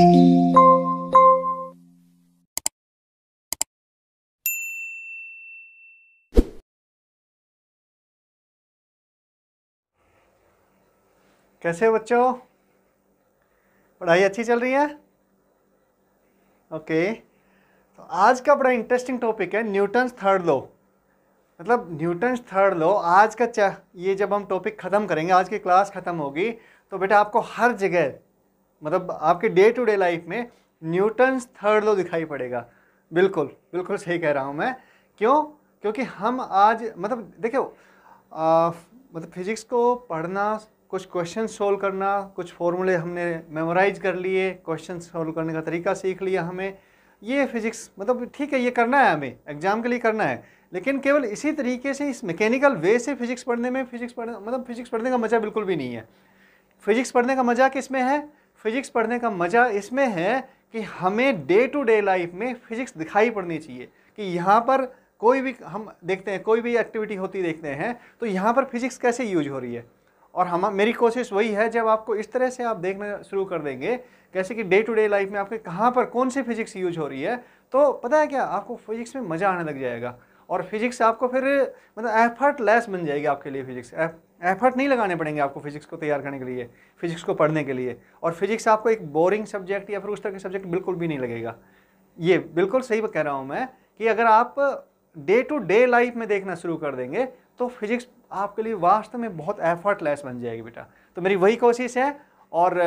कैसे बच्चों पढ़ाई अच्छी चल रही है ओके तो आज का बड़ा इंटरेस्टिंग टॉपिक है न्यूटन्स थर्ड लो मतलब न्यूटन्स थर्ड लो आज का ये जब हम टॉपिक ख़त्म करेंगे आज की क्लास ख़त्म होगी तो बेटा आपको हर जगह मतलब आपके डे टू डे लाइफ में न्यूटन्स थर्ड लो दिखाई पड़ेगा बिल्कुल बिल्कुल सही कह रहा हूँ मैं क्यों क्योंकि हम आज मतलब देखो मतलब फिजिक्स को पढ़ना कुछ क्वेश्चन सोल्व करना कुछ फॉर्मूले हमने मेमोराइज कर लिए क्वेश्चन सोल्व करने का तरीका सीख लिया हमें ये फिजिक्स मतलब ठीक है ये करना है हमें एग्ज़ाम के लिए करना है लेकिन केवल इसी तरीके से इस मैकेनिकल वे से फिजिक्स पढ़ने में फिजिक्स पढ़ने मतलब फिजिक्स पढ़ने का मज़ा बिल्कुल भी नहीं है फिजिक्स पढ़ने का मज़ा किस में है फिजिक्स पढ़ने का मज़ा इसमें है कि हमें डे टू डे लाइफ में फिजिक्स दिखाई पड़नी चाहिए कि यहाँ पर कोई भी हम देखते हैं कोई भी एक्टिविटी होती देखते हैं तो यहाँ पर फिजिक्स कैसे यूज हो रही है और हम मेरी कोशिश वही है जब आपको इस तरह से आप देखना शुरू कर देंगे कैसे कि डे टू डे लाइफ में आपके कहाँ पर कौन सी फिजिक्स यूज हो रही है तो पता है क्या आपको फिजिक्स में मज़ा आने लग जाएगा और फिजिक्स आपको फिर मतलब एफर्ट लेस बन जाएगी आपके लिए फिजिक्स एफर्ट नहीं लगाने पड़ेंगे आपको फिजिक्स को तैयार करने के लिए फिजिक्स को पढ़ने के लिए और फिजिक्स आपको एक बोरिंग सब्जेक्ट या फिर उस तरह के सब्जेक्ट बिल्कुल भी नहीं लगेगा ये बिल्कुल सही कह रहा हूँ मैं कि अगर आप डे टू डे लाइफ में देखना शुरू कर देंगे तो फिजिक्स आपके लिए वास्तव में बहुत एफर्टलेस बन जाएगी बेटा तो मेरी वही कोशिश है और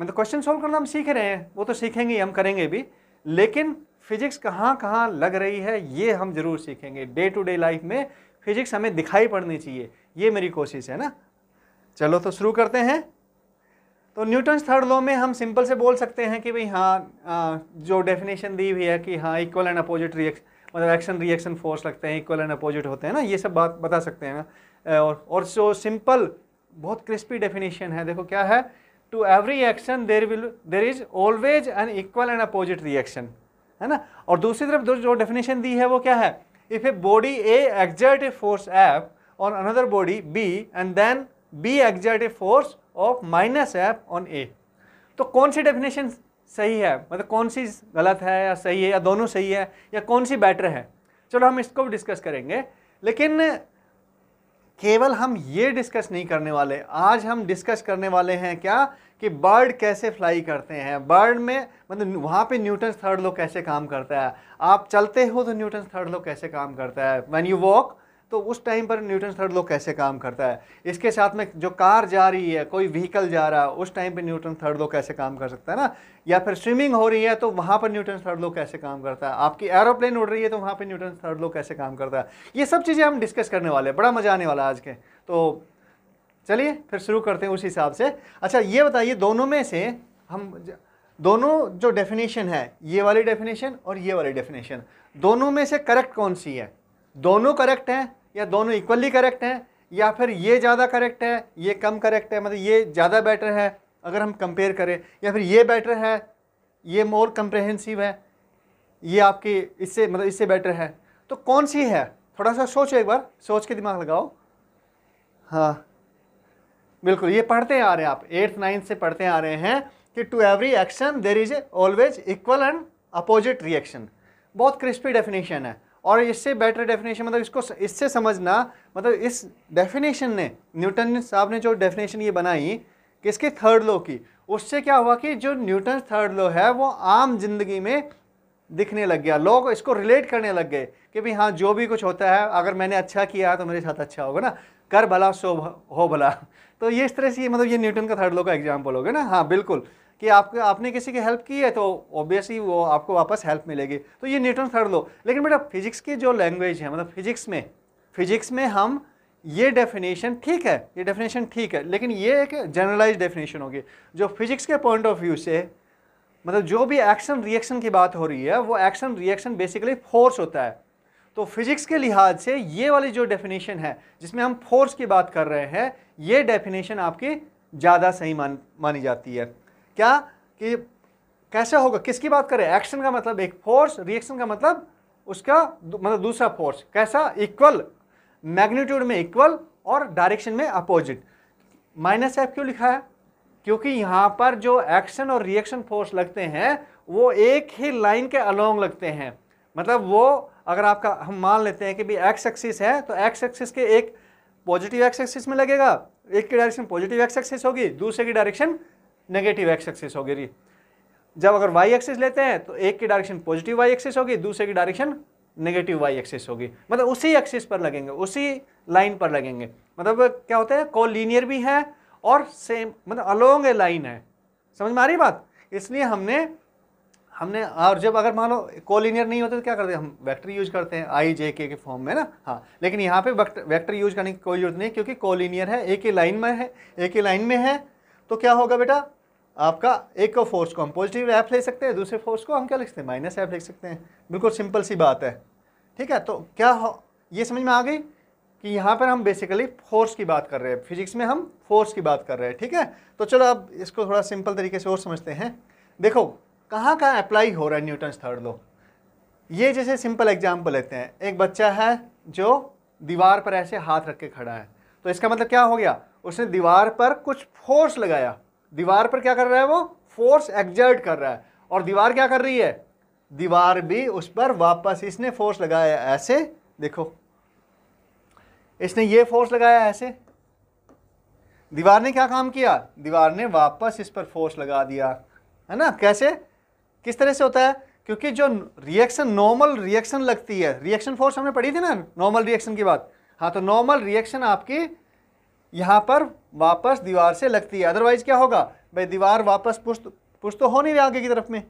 मतलब क्वेश्चन सॉल्व करना हम सीख रहे हैं वो तो सीखेंगे हम करेंगे भी लेकिन फिजिक्स कहाँ कहाँ लग रही है ये हम जरूर सीखेंगे डे टू डे लाइफ में फिजिक्स हमें दिखाई पड़नी चाहिए ये मेरी कोशिश है ना चलो तो शुरू करते हैं तो न्यूटन्स थर्ड लॉ में हम सिंपल से बोल सकते हैं कि भाई हाँ जो डेफिनेशन दी हुई है कि हाँ इक्वल एंड अपोजिट रिएक्शन मतलब एक्शन रिएक्शन फोर्स लगते हैं इक्वल एंड अपोजिट होते हैं ना ये सब बात बता सकते हैं ना और और जो सिंपल बहुत क्रिस्पी डेफिनेशन है देखो क्या है to every action there will there is always an equal and opposite reaction है ना और दूसरी तरफ जो डेफिनेशन दी है वो क्या है if a body A exerted force F on another body B and then B exerted force of minus F on A. तो कौन सी डेफिनेशन सही है मतलब कौन सी गलत है या सही है या दोनों सही है या कौन सी बेटर है चलो हम इसको भी डिस्कस करेंगे लेकिन केवल हम ये डिस्कस नहीं करने वाले आज हम डिस्कस करने वाले हैं क्या कि बर्ड कैसे फ्लाई करते हैं बर्ड में मतलब वहाँ पे न्यूटन थर्ड लो कैसे काम करता है आप चलते हो तो न्यूटन थर्ड लो कैसे काम करता है वैन यू वॉक तो उस टाइम पर न्यूटन थर्ड लो कैसे काम करता है इसके साथ में जो कार जा रही है कोई व्हीकल जा रहा है उस टाइम पे न्यूटन थर्ड लो कैसे काम कर सकता है ना या फिर स्विमिंग हो रही है तो वहाँ पर न्यूटन थर्ड लो कैसे काम करता है आपकी एरोप्लेन उड़ रही है तो वहाँ पर न्यूटन थर्ड लो कैसे काम करता है ये सब चीज़ें हम डिस्कस करने वाले हैं बड़ा मज़ा आने वाला है आज के तो चलिए फिर शुरू करते हैं उस हिसाब से अच्छा ये बताइए दोनों में से हम दोनों जो डेफिनेशन है ये वाली डेफिनेशन और ये वाली डेफिनेशन दोनों में से करेक्ट कौन सी है दोनों करेक्ट हैं या दोनों इक्वली करेक्ट हैं या फिर ये ज़्यादा करेक्ट है ये कम करेक्ट है मतलब ये ज़्यादा बेटर है अगर हम कंपेयर करें या फिर ये बेटर है ये मोर कंप्रहेंसिव है ये आपकी इससे मतलब इससे बेटर है तो कौन सी है थोड़ा सा सोचो एक बार सोच के दिमाग लगाओ हाँ बिल्कुल ये पढ़ते आ रहे हैं आप एट्थ नाइन्थ से पढ़ते आ रहे हैं कि to every action there is always equal and opposite reaction बहुत क्रिस्पी डेफिनेशन है और इससे बेटर डेफिनेशन मतलब इसको इससे समझना मतलब इस डेफिनेशन ने न्यूटन साहब ने जो डेफिनेशन ये बनाई किसके थर्ड लॉ की उससे क्या हुआ कि जो न्यूटन थर्ड लॉ है वो आम जिंदगी में दिखने लग गया लोग इसको रिलेट करने लग गए कि भाई हाँ जो भी कुछ होता है अगर मैंने अच्छा किया तो मेरे साथ अच्छा होगा ना कर भला सो हो भला तो ये इस तरह से ये मतलब ये न्यूटन का थर्ड लो का एग्जाम्पल हो गया ना हाँ बिल्कुल कि आप आपने किसी की हेल्प की है तो ऑब्वियसली वो आपको वापस हेल्प मिलेगी तो ये न्यूटन थर्ड लो लेकिन बेटा फिजिक्स की जो लैंग्वेज है मतलब फिजिक्स में फिजिक्स में हम ये डेफिनेशन ठीक है ये डेफिनेशन ठीक है लेकिन ये एक जनरलाइज डेफिनेशन होगी जो फिजिक्स के पॉइंट ऑफ व्यू से मतलब जो भी एक्शन रिएक्शन की बात हो रही है वो एक्शन रिएक्शन बेसिकली फोर्स होता है तो फिजिक्स के लिहाज से ये वाली जो डेफिनेशन है जिसमें हम फोर्स की बात कर रहे हैं ये डेफिनेशन आपकी ज़्यादा सही मान मानी जाती है क्या कि कैसे होगा किसकी बात करें एक्शन का मतलब एक फोर्स रिएक्शन का मतलब उसका मतलब दूसरा फोर्स कैसा इक्वल मैग्नीट्यूड में इक्वल और डायरेक्शन में अपोजिट माइनस एफ क्यों लिखा है क्योंकि यहाँ पर जो एक्शन और रिएक्शन फोर्स लगते हैं वो एक ही लाइन के अलोंग लगते हैं मतलब वो अगर आपका हम मान लेते हैं कि भाई एक्स एक्सिस है तो एक्स एक्सिस के एक पॉजिटिव एक्स एक्सिस में लगेगा एक की डायरेक्शन पॉजिटिव एक्स एक्सिस होगी दूसरे की डायरेक्शन नेगेटिव एक्स एक्सिस होगी जब अगर वाई एक्सिस लेते हैं तो एक की डायरेक्शन पॉजिटिव वाई एक्सिस होगी दूसरे की डायरेक्शन नेगेटिव वाई एक्सिस होगी मतलब उसी एक्सिस पर लगेंगे उसी लाइन पर लगेंगे मतलब क्या होता है कोलिनियर भी है और सेम मतलब अलोंग ए लाइन है समझ में आ रही बात इसलिए हमने हमने और जब अगर मान लो कोलिनियर नहीं होते तो क्या करते हैं हम वेक्टर यूज करते हैं आई जे के के फॉर्म में ना हाँ लेकिन यहाँ पे वेक्टर यूज करने की कोई जरूरत नहीं क्योंकि कोलिनियर है एक ही लाइन में है एक ही लाइन में है तो क्या होगा बेटा आपका एक को फोर्स को हम पॉजिटिव एफ ले सकते हैं दूसरे फोर्स को हम क्या लिख सकते हैं माइनस एफ लिख सकते हैं बिल्कुल सिंपल सी बात है ठीक है तो क्या हो ये समझ में आ गई कि यहाँ पर हम बेसिकली फोर्स की बात कर रहे हैं फिजिक्स में हम फोर्स की बात कर रहे हैं ठीक है तो चलो अब इसको थोड़ा सिंपल तरीके से और समझते हैं देखो कहाँ कहाँ अप्लाई हो रहा है न्यूटन थर्ड लो ये जैसे सिंपल एग्जाम्पल लेते हैं एक बच्चा है जो दीवार पर ऐसे हाथ रख के खड़ा है तो इसका मतलब क्या हो गया उसने दीवार पर कुछ फोर्स लगाया दीवार पर क्या कर रहा है वो फोर्स एग्जर्ट कर रहा है और दीवार क्या कर रही है दीवार भी उस पर वापस इसने फोर्स लगाया ऐसे देखो इसने ये फोर्स लगाया ऐसे दीवार ने क्या काम किया दीवार ने वापस इस पर फोर्स लगा दिया है ना कैसे किस तरह से होता है क्योंकि जो रिएक्शन नॉर्मल रिएक्शन लगती है रिएक्शन फोर्स हमने पढ़ी थी ना नॉर्मल रिएक्शन की बात हाँ तो नॉर्मल रिएक्शन आपकी यहाँ पर वापस दीवार से लगती है अदरवाइज क्या होगा भाई दीवार वापस पुश्त पुष्ट तो हो नहीं रही आगे की तरफ में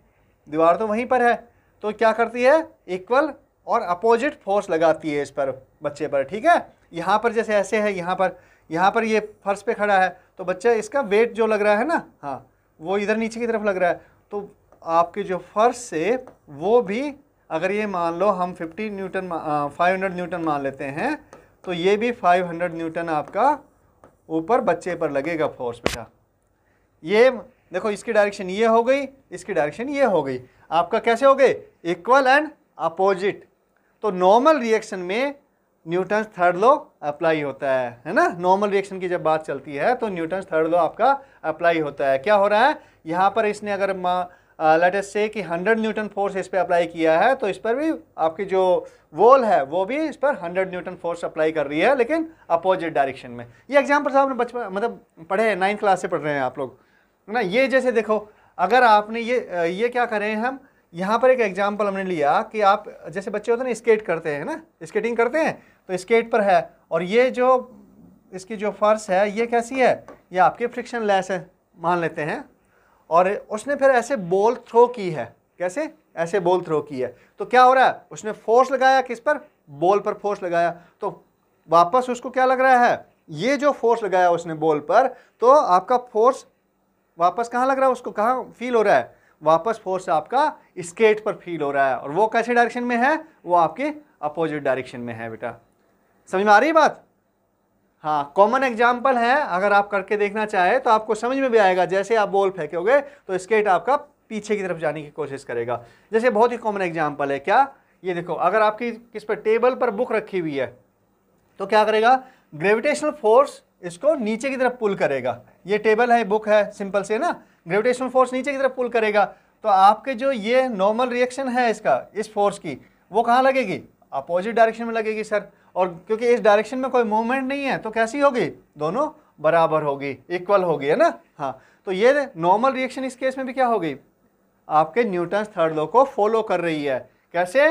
दीवार तो वहीं पर है तो क्या करती है इक्वल और अपोजिट फोर्स लगाती है इस पर बच्चे पर ठीक है यहाँ पर जैसे ऐसे है यहाँ पर यहाँ पर ये फर्श पे खड़ा है तो बच्चा इसका वेट जो लग रहा है ना हाँ वो इधर नीचे की तरफ लग रहा है तो आपके जो फर्श से वो भी अगर ये मान लो हम 50 न्यूटन फाइव हंड्रेड न्यूटन मान लेते हैं तो ये भी 500 न्यूटन आपका ऊपर बच्चे पर लगेगा फोर्स बेटा ये देखो इसकी डायरेक्शन ये हो गई इसकी डायरेक्शन ये हो गई आपका कैसे हो गए इक्वल एंड अपोजिट तो नॉर्मल रिएक्शन में न्यूटन थर्ड लो अप्लाई होता है है ना नॉर्मल रिएक्शन की जब बात चलती है तो न्यूटन थर्ड लो आपका अप्लाई होता है क्या हो रहा है यहाँ पर इसने अगर लेट एस से कि 100 न्यूटन फोर्स इस पर अप्लाई किया है तो इस पर भी आपकी जो वॉल है वो भी इस पर 100 न्यूटन फोर्स अप्लाई कर रही है लेकिन अपोजिट डायरेक्शन में ये एग्जाम्पल साहब ने बचपन मतलब पढ़े हैं नाइन्थ क्लास से पढ़ रहे हैं आप लोग है ना ये जैसे देखो अगर आपने ये uh, ये क्या करें हम यहाँ पर एक एग्जाम्पल हमने लिया कि आप जैसे बच्चे होते हैं ना स्केट करते हैं ना स्केटिंग करते हैं तो स्केट पर है और ये जो इसकी जो फर्श है ये कैसी है ये आपकी फ्रिक्शन लेस है मान लेते हैं और उसने फिर ऐसे बॉल थ्रो की है कैसे ऐसे बॉल थ्रो की है तो क्या हो रहा है उसने फोर्स लगाया किस पर बॉल पर फोर्स लगाया तो वापस उसको क्या लग रहा है ये जो फोर्स लगाया उसने बॉल पर तो आपका फोर्स वापस कहाँ लग रहा है उसको कहाँ फील हो रहा है वापस फोर्स आपका स्केट पर फील हो रहा है और वो कैसे डायरेक्शन में है वो आपके अपोजिट डायरेक्शन में है बेटा समझ में आ रही है बात हाँ कॉमन एग्जाम्पल है अगर आप करके देखना चाहें तो आपको समझ में भी आएगा जैसे आप बॉल फेंकोगे तो स्केट आपका पीछे की तरफ जाने की कोशिश करेगा जैसे बहुत ही कॉमन एग्जाम्पल है क्या ये देखो अगर आपकी किस पर टेबल पर बुक रखी हुई है तो क्या करेगा ग्रेविटेशनल फोर्स इसको नीचे की तरफ पुल करेगा ये टेबल है बुक है सिंपल से ना ग्रेविटेशनल फोर्स नीचे की तरफ पुल करेगा तो आपके जो ये नॉर्मल रिएक्शन है इसका इस फोर्स की वो कहाँ लगेगी अपोजिट डायरेक्शन में लगेगी सर और क्योंकि इस डायरेक्शन में कोई मूवमेंट नहीं है तो कैसी होगी दोनों बराबर होगी इक्वल होगी है ना हाँ तो ये नॉर्मल रिएक्शन इस केस में भी क्या होगी आपके न्यूटन थर्ड लॉ को फॉलो कर रही है कैसे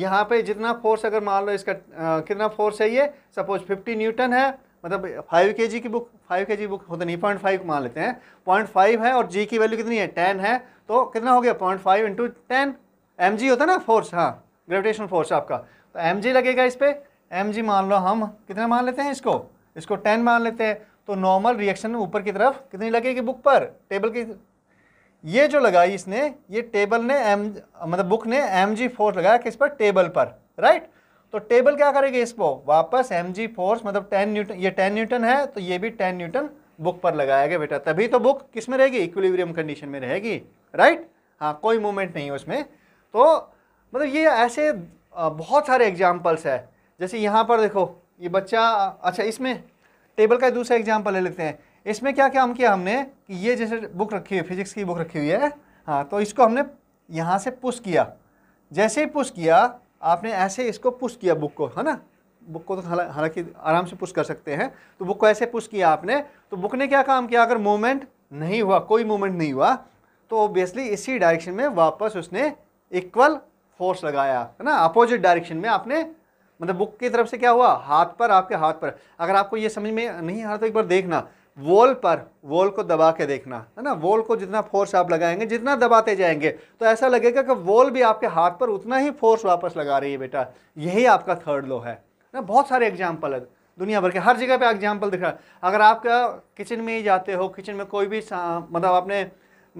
यहाँ पे जितना फोर्स अगर मान लो इसका आ, कितना फोर्स है ये सपोज 50 न्यूटन है मतलब फाइव के जी की बुक फाइव के जी बुक होता नहीं पॉइंट फाइव मान लेते हैं पॉइंट फाइव है और जी की वैल्यू कितनी है टेन है तो कितना हो गया point five into ten M G होता है ना फोर्स हाँ ग्रेविटेशन फोर्स आपका तो एम जी लगेगा इस पर एम जी मान लो हम कितने मान लेते हैं इसको इसको टेन मान लेते हैं तो नॉर्मल रिएक्शन ऊपर की तरफ कितनी लगेगी बुक पर टेबल की ये जो लगाई इसने ये टेबल ने एम मतलब बुक ने एम जी फोर्स लगाया किस पर टेबल पर राइट तो टेबल क्या करेगी इसको वापस एम जी फोर्स मतलब टेन न्यूटन ये टेन न्यूटन है तो ये भी टेन न्यूटन बुक पर लगाया गया बेटा तभी तो बुक किस में रहेगी इक्विलिब्रियम कंडीशन में रहेगी राइट हाँ कोई मूवमेंट नहीं है उसमें तो मतलब ये ऐसे बहुत सारे एग्जाम्पल्स है जैसे यहाँ पर देखो ये बच्चा अच्छा इसमें टेबल का दूसरा एग्जाम्पल ले लेते हैं इसमें क्या काम किया हमने कि ये जैसे बुक रखी हुई फिजिक्स की बुक रखी हुई है हाँ तो इसको हमने यहाँ से पुश किया जैसे ही पुश किया आपने ऐसे इसको पुश किया बुक को है ना बुक को तो हालांकि आराम से पुश कर सकते हैं तो बुक को ऐसे पुश किया आपने तो बुक ने क्या काम किया अगर मूवमेंट नहीं हुआ कोई मूवमेंट नहीं हुआ तो ऑब्वियसली इसी डायरेक्शन में वापस उसने इक्वल फोर्स लगाया है ना अपोजिट डायरेक्शन में आपने मतलब बुक की तरफ से क्या हुआ हाथ पर आपके हाथ पर अगर आपको ये समझ में नहीं आ रहा तो एक बार देखना वॉल पर वॉल को दबा के देखना है ना वॉल को जितना फोर्स आप लगाएंगे जितना दबाते जाएंगे तो ऐसा लगेगा कि वॉल भी आपके हाथ पर उतना ही फोर्स वापस लगा रही है बेटा यही आपका थर्ड लो है ना बहुत सारे एग्जाम्पल है दुनिया भर के हर जगह पे एग्जाम्पल दिख रहा है अगर आपका किचन में ही जाते हो किचन में कोई भी मतलब आपने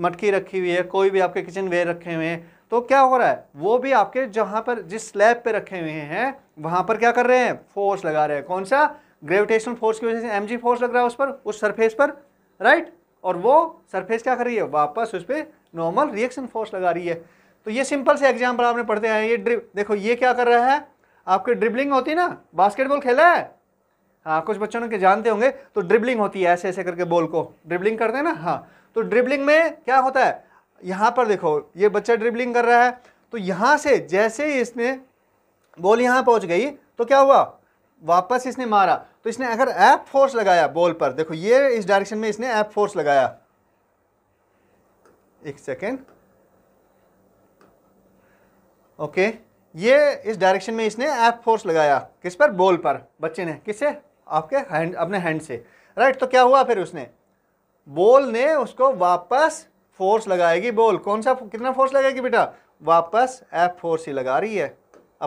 मटकी रखी हुई है कोई भी आपके किचन वेयर रखे हुए हैं तो क्या हो रहा है वो भी आपके जहाँ पर जिस स्लैब पे रखे हुए हैं वहाँ पर क्या कर रहे हैं फोर्स लगा रहे हैं कौन सा ग्रेविटेशन फोर्स की वजह से एम फोर्स लग रहा है उस पर उस सरफेस पर राइट और वो सरफेस क्या कर रही है वापस उस पर नॉर्मल रिएक्शन फोर्स लगा रही है तो ये सिंपल से एग्जाम्पल आपने पढ़ते हैं ये ड्रिप देखो ये क्या कर रहा है आपके ड्रिबलिंग होती है ना बास्केटबॉल खेला है हाँ कुछ बच्चों के जानते होंगे तो ड्रिबलिंग होती है ऐसे ऐसे करके बॉल को ड्रिबलिंग करते हैं ना हाँ तो ड्रिबलिंग में क्या होता है यहाँ पर देखो ये बच्चा ड्रिबलिंग कर रहा है तो यहाँ से जैसे ही इसने बॉल यहाँ पहुँच गई तो क्या हुआ वापस इसने मारा तो इसने अगर ऐप फोर्स लगाया बॉल पर देखो ये इस डायरेक्शन में इसने ऐप फोर्स लगाया एक सेकेंड ओके ये इस डायरेक्शन में इसने ऐप फोर्स लगाया किस पर बॉल पर बच्चे ने किससे आपके हैंड अपने हैंड से राइट तो क्या हुआ फिर उसने बॉल ने उसको वापस फोर्स लगाएगी बॉल कौन सा कितना फोर्स लगाएगी बेटा वापस एफ फोर्स ही लगा रही है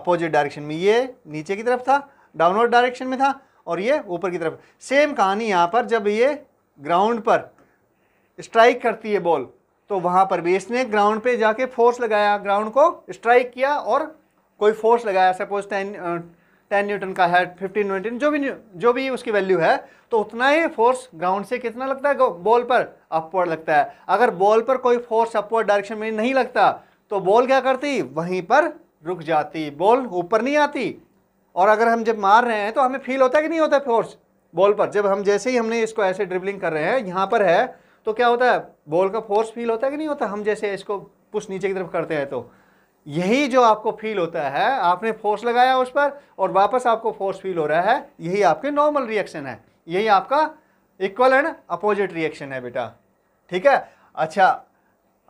अपोजिट डायरेक्शन में ये नीचे की तरफ था डाउनवर्ड डायरेक्शन में था और ये ऊपर की तरफ सेम कहानी यहाँ पर जब ये ग्राउंड पर स्ट्राइक करती है बॉल तो वहाँ पर भी इसने ग्राउंड पे जाके फोर्स लगाया ग्राउंड को स्ट्राइक किया और कोई फोर्स लगाया सपोज टेन टेन न्यूटन का है फिफ्टीन न्यूटन जो भी जो भी उसकी वैल्यू है तो उतना ही फोर्स ग्राउंड से कितना लगता है बॉल पर अपवर्ड लगता है अगर बॉल पर कोई फोर्स अपवर्ड डायरेक्शन में नहीं लगता तो बॉल क्या करती वहीं पर रुक जाती बॉल ऊपर नहीं आती और अगर हम जब मार रहे हैं तो हमें फील होता है कि नहीं होता फोर्स बॉल पर जब हम जैसे ही हमने इसको ऐसे ड्रिबलिंग कर रहे हैं यहाँ पर है तो क्या होता है बॉल का फोर्स फील होता है कि नहीं होता हम जैसे इसको पुश नीचे की तरफ करते हैं तो यही जो आपको फील होता है आपने फोर्स लगाया उस पर और वापस आपको फोर्स फील हो रहा है यही आपके नॉर्मल रिएक्शन है यही आपका इक्वल एंड अपोजिट रिएक्शन है बेटा ठीक है अच्छा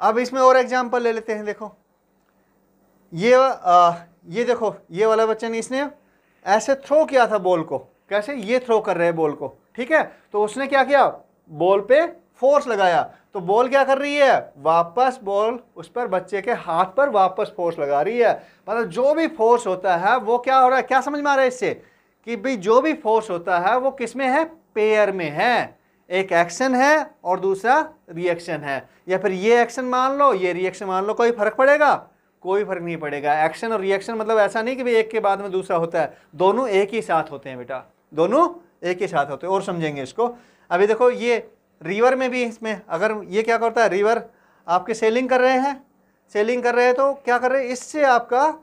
अब इसमें और एग्जाम्पल ले लेते हैं देखो ये आ, ये देखो ये वाला बच्चा ने इसने ऐसे थ्रो किया था बॉल को कैसे ये थ्रो कर रहे हैं बॉल को ठीक है तो उसने क्या किया बॉल पे फोर्स लगाया तो बॉल क्या कर रही है वापस बॉल उस पर बच्चे के हाथ पर वापस फोर्स लगा रही है मतलब जो भी फोर्स होता है वो क्या हो रहा है क्या समझ में आ रहा है इससे कि भाई जो भी फोर्स होता है वो किस में है पेयर में है एक एक्शन है और दूसरा रिएक्शन है या फिर ये एक्शन मान लो ये रिएक्शन मान लो कोई फ़र्क पड़ेगा कोई फ़र्क नहीं पड़ेगा एक्शन और रिएक्शन मतलब ऐसा नहीं कि भाई एक के बाद में दूसरा होता है दोनों एक ही साथ होते हैं बेटा दोनों एक ही साथ होते हैं और समझेंगे इसको अभी देखो ये रिवर में भी इसमें अगर ये क्या करता है रिवर आपके सेलिंग कर रहे हैं सेलिंग कर रहे हैं तो क्या कर रहे हैं इससे आपका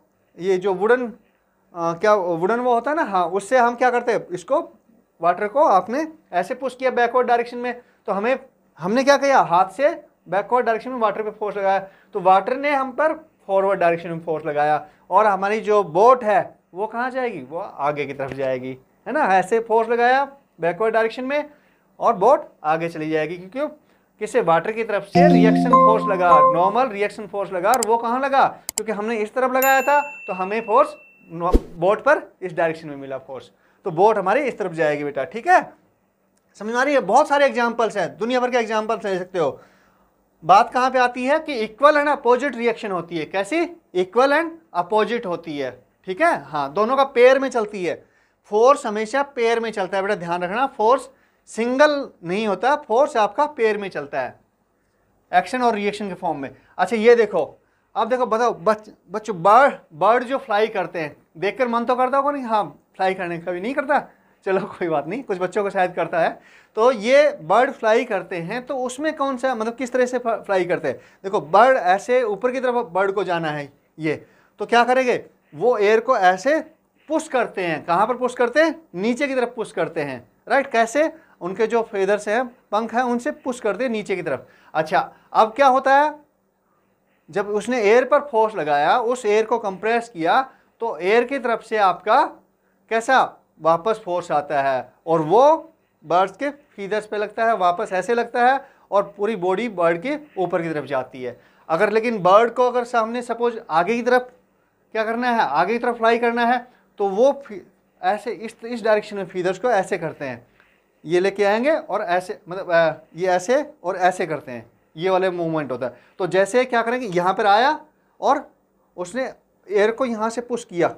ये जो वुडन आ, क्या वुडन वो होता है ना हाँ उससे हम क्या करते हैं इसको वाटर को आपने ऐसे पुश किया बैकवर्ड डायरेक्शन में तो हमें हमने क्या किया हाथ से बैकवर्ड डायरेक्शन में वाटर पे फोर्स लगाया तो वाटर ने हम पर फॉरवर्ड डायरेक्शन में फोर्स लगाया और हमारी जो बोट है वो कहाँ जाएगी वो आगे की तरफ जाएगी है ना ऐसे फोर्स लगाया बैकवर्ड डायरेक्शन में और बोट आगे चली जाएगी क्योंकि किसे वाटर की तरफ से रिएक्शन फोर्स लगा नॉर्मल रिएक्शन फोर्स लगा और वो कहाँ लगा क्योंकि हमने इस तरफ लगाया था तो हमें फोर्स बोट पर इस डायरेक्शन में मिला फोर्स तो बोट हमारी इस तरफ जाएगी बेटा ठीक है समझ में आ रही है बहुत सारे एग्जाम्पल्स हैं दुनिया भर के एग्जाम्पल्स ले सकते हो बात कहाँ पे आती है कि इक्वल एंड अपोजिट रिएक्शन होती है कैसी इक्वल एंड अपोजिट होती है ठीक है हाँ दोनों का पेयर में चलती है फोर्स हमेशा पेयर में चलता है बेटा ध्यान रखना फोर्स सिंगल नहीं होता फोर्स आपका पेयर में चलता है एक्शन और रिएक्शन के फॉर्म में अच्छा ये देखो अब देखो बताओ बच बच्चों बर्ड बर्ड जो फ्लाई करते हैं देखकर मन तो करता होगा नहीं हाँ फ्लाई करने का भी नहीं करता चलो कोई बात नहीं कुछ बच्चों को शायद करता है तो ये बर्ड फ्लाई करते हैं तो उसमें कौन सा मतलब किस तरह से फ्लाई करते हैं देखो बर्ड ऐसे ऊपर की तरफ बर्ड को जाना है ये तो क्या करेंगे वो एयर को ऐसे पुश करते हैं कहाँ पर पुश करते हैं नीचे की तरफ पुश करते हैं राइट कैसे उनके जो फेदर्स हैं पंख हैं उनसे पुश करते हैं नीचे की तरफ अच्छा अब क्या होता है जब उसने एयर पर फोर्स लगाया उस एयर को कंप्रेस किया तो एयर की तरफ से आपका कैसा वापस फोर्स आता है और वो बर्ड्स के फीदर्स पे लगता है वापस ऐसे लगता है और पूरी बॉडी बर्ड के ऊपर की तरफ जाती है अगर लेकिन बर्ड को अगर सामने सपोज आगे की तरफ क्या करना है आगे की तरफ फ्लाई करना है तो वो ऐसे इस इस डायरेक्शन में फीदर्स को ऐसे करते हैं ये लेके आएंगे और ऐसे मतलब ये ऐसे और ऐसे करते हैं ये वाले मूवमेंट होता है तो जैसे क्या करेंगे यहाँ पर आया और उसने एयर को यहाँ से पुश किया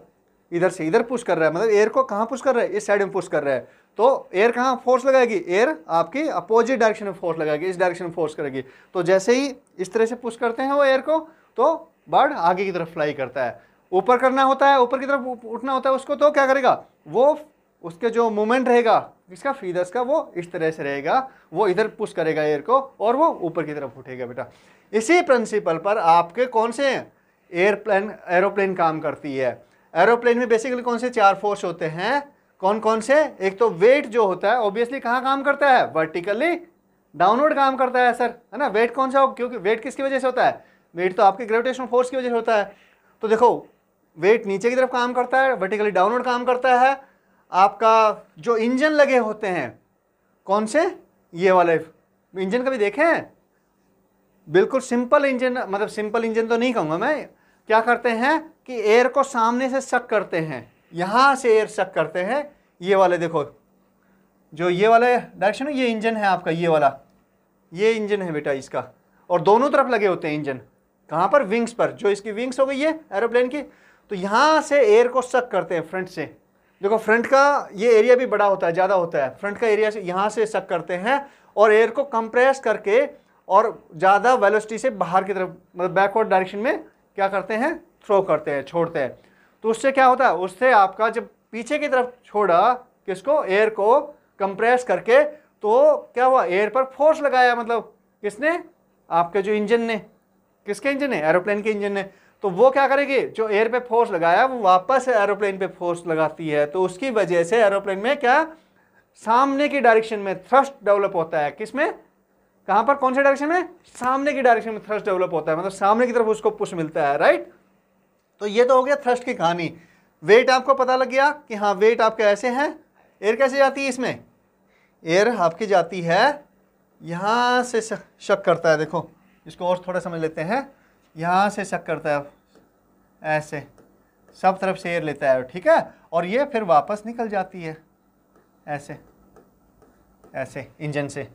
इधर से इधर पुश कर रहा है मतलब एयर को कहाँ पुश कर रहा है इस साइड में पुश कर रहा है तो एयर कहाँ फोर्स लगाएगी एयर आपकी अपोजिट डायरेक्शन में फोर्स लगाएगी इस डायरेक्शन में फोर्स करेगी तो जैसे ही इस तरह से पुश करते हैं वो एयर को तो बर्ड आगे की तरफ फ्लाई करता है ऊपर करना होता है ऊपर की तरफ उठना होता है उसको तो क्या करेगा वो उसके जो मूवमेंट रहेगा इसका फीदस का वो इस तरह से रहेगा वो इधर पुश करेगा एयर को और वो ऊपर की तरफ उठेगा बेटा इसी प्रिंसिपल पर आपके कौन से एयरप्लेन एरोप्लेन काम करती है एरोप्लेन में बेसिकली कौन से चार फोर्स होते हैं कौन कौन से एक तो वेट जो होता है ऑब्वियसली कहाँ काम करता है वर्टिकली डाउनवर्ड काम करता है सर है ना वेट कौन सा हो क्योंकि वेट किसकी वजह से होता है वेट तो आपके ग्रेविटेशनल फोर्स की वजह से होता है तो देखो वेट नीचे की तरफ काम करता है वर्टिकली डाउनवर्ड काम करता है आपका जो इंजन लगे होते हैं कौन से ये वाले इंजन कभी देखे हैं बिल्कुल सिंपल इंजन मतलब सिंपल इंजन तो नहीं कहूँगा मैं क्या करते हैं कि एयर को सामने से शक करते हैं यहाँ से एयर शक करते हैं ये वाले देखो जो ये वाले डायरेक्शन ये इंजन है आपका ये वाला ये इंजन है बेटा इसका और दोनों तरफ लगे होते हैं इंजन कहाँ पर विंग्स पर जो इसकी विंग्स हो गई है एरोप्लेन की तो यहाँ से एयर को शक करते हैं फ्रंट से देखो फ्रंट का ये एरिया भी बड़ा होता है ज़्यादा होता है फ्रंट का एरिया से यहाँ से सक करते हैं और एयर को कंप्रेस करके और ज़्यादा वेलोसिटी से बाहर की तरफ मतलब बैकवर्ड डायरेक्शन में क्या करते हैं थ्रो करते हैं छोड़ते हैं तो उससे क्या होता है उससे आपका जब पीछे की तरफ छोड़ा किसको एयर को कंप्रेस करके तो क्या हुआ एयर पर फोर्स लगाया मतलब किसने आपके जो इंजन ने किसके इंजन ने एरोप्लेन के इंजन ने तो वो क्या करेगी जो एयर पे फोर्स लगाया वो वापस एरोप्लेन पे फोर्स लगाती है तो उसकी वजह से एरोप्लेन में क्या सामने की डायरेक्शन में थ्रस्ट डेवलप होता है किसमें कहां पर कौन से डायरेक्शन में सामने की डायरेक्शन में थ्रस्ट डेवलप होता है मतलब सामने की तरफ उसको पुश मिलता है राइट तो ये तो हो गया थ्रस्ट की कहानी वेट आपको पता लग गया कि हाँ वेट आपके ऐसे हैं एयर कैसे जाती है इसमें एयर आपकी जाती है यहां से शक करता है देखो इसको और थोड़ा समझ लेते हैं यहाँ से शक करता है ऐसे सब तरफ से एयर लेता है ठीक है और ये फिर वापस निकल जाती है ऐसे ऐसे इंजन से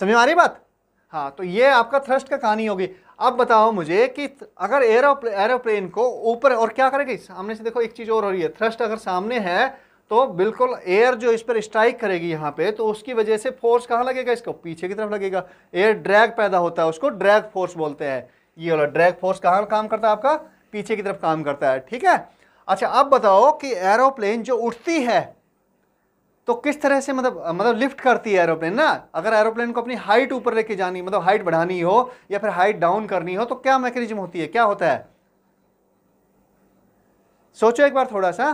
समझ आ रही बात हाँ तो ये आपका थ्रस्ट का कहानी होगी अब बताओ मुझे कि अगर एरोप्ले एरोप्लेन को ऊपर और क्या करेगी सामने से देखो एक चीज़ और हो रही है थ्रस्ट अगर सामने है तो बिल्कुल एयर जो इस पर स्ट्राइक करेगी यहाँ पे तो उसकी वजह से फोर्स कहाँ लगेगा इसको पीछे की तरफ लगेगा एयर ड्रैग पैदा होता है उसको ड्रैग फोर्स बोलते हैं ये वाला ड्रैग फोर्स कहाँ काम करता है आपका पीछे की तरफ काम करता है ठीक है अच्छा अब बताओ कि एरोप्लेन जो उठती है तो किस तरह से मतलब मतलब लिफ्ट करती है एरोप्लेन ना अगर एरोप्लेन को अपनी हाइट ऊपर लेके जानी मतलब हाइट बढ़ानी हो या फिर हाइट डाउन करनी हो तो क्या मैकेनिज्म होती है क्या होता है सोचो एक बार थोड़ा सा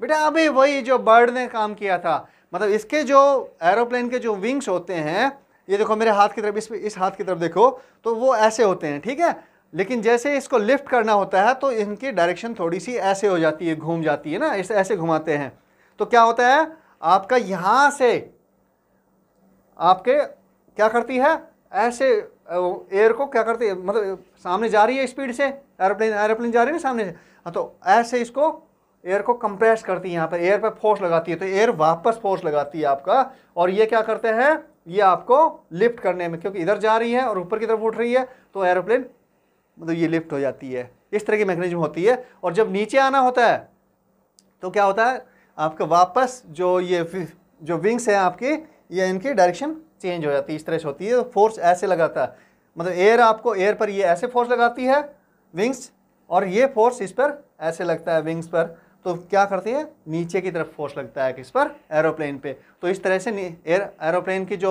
बेटा अभी वही जो बर्ड ने काम किया था मतलब इसके जो एरोप्लेन के जो विंग्स होते हैं ये देखो मेरे हाथ की तरफ इस इस हाथ की तरफ देखो तो वो ऐसे होते हैं ठीक है लेकिन जैसे इसको लिफ्ट करना होता है तो इनकी डायरेक्शन थोड़ी सी ऐसे हो जाती है घूम जाती है ना इसे ऐसे घुमाते हैं तो क्या होता है आपका यहाँ से आपके क्या करती है ऐसे एयर को क्या करती है मतलब सामने जा रही है स्पीड से एरोप्लेन एरोप्लेन जा रही है ना सामने से हाँ तो ऐसे इसको एयर को कंप्रेस करती है यहाँ पर एयर पर फोर्स लगाती है तो एयर वापस फोर्स लगाती है आपका और ये क्या करते हैं ये आपको लिफ्ट करने में क्योंकि इधर जा रही है और ऊपर की तरफ उठ रही है तो एरोप्लेन मतलब ये लिफ्ट हो जाती है इस तरह की मैकेनिज्म होती है और जब नीचे आना होता है तो क्या होता है आपका वापस जो ये जो विंग्स हैं आपकी ये इनकी डायरेक्शन चेंज हो जाती है इस तरह से होती है तो फोर्स ऐसे लगाता है मतलब एयर आपको एयर पर ये ऐसे फोर्स लगाती है विंग्स और ये फोर्स इस पर ऐसे लगता है विंग्स पर तो क्या करती है नीचे की तरफ फोर्स लगता है किस पर एरोप्लेन पे तो इस तरह से एयर एरोप्लेन की जो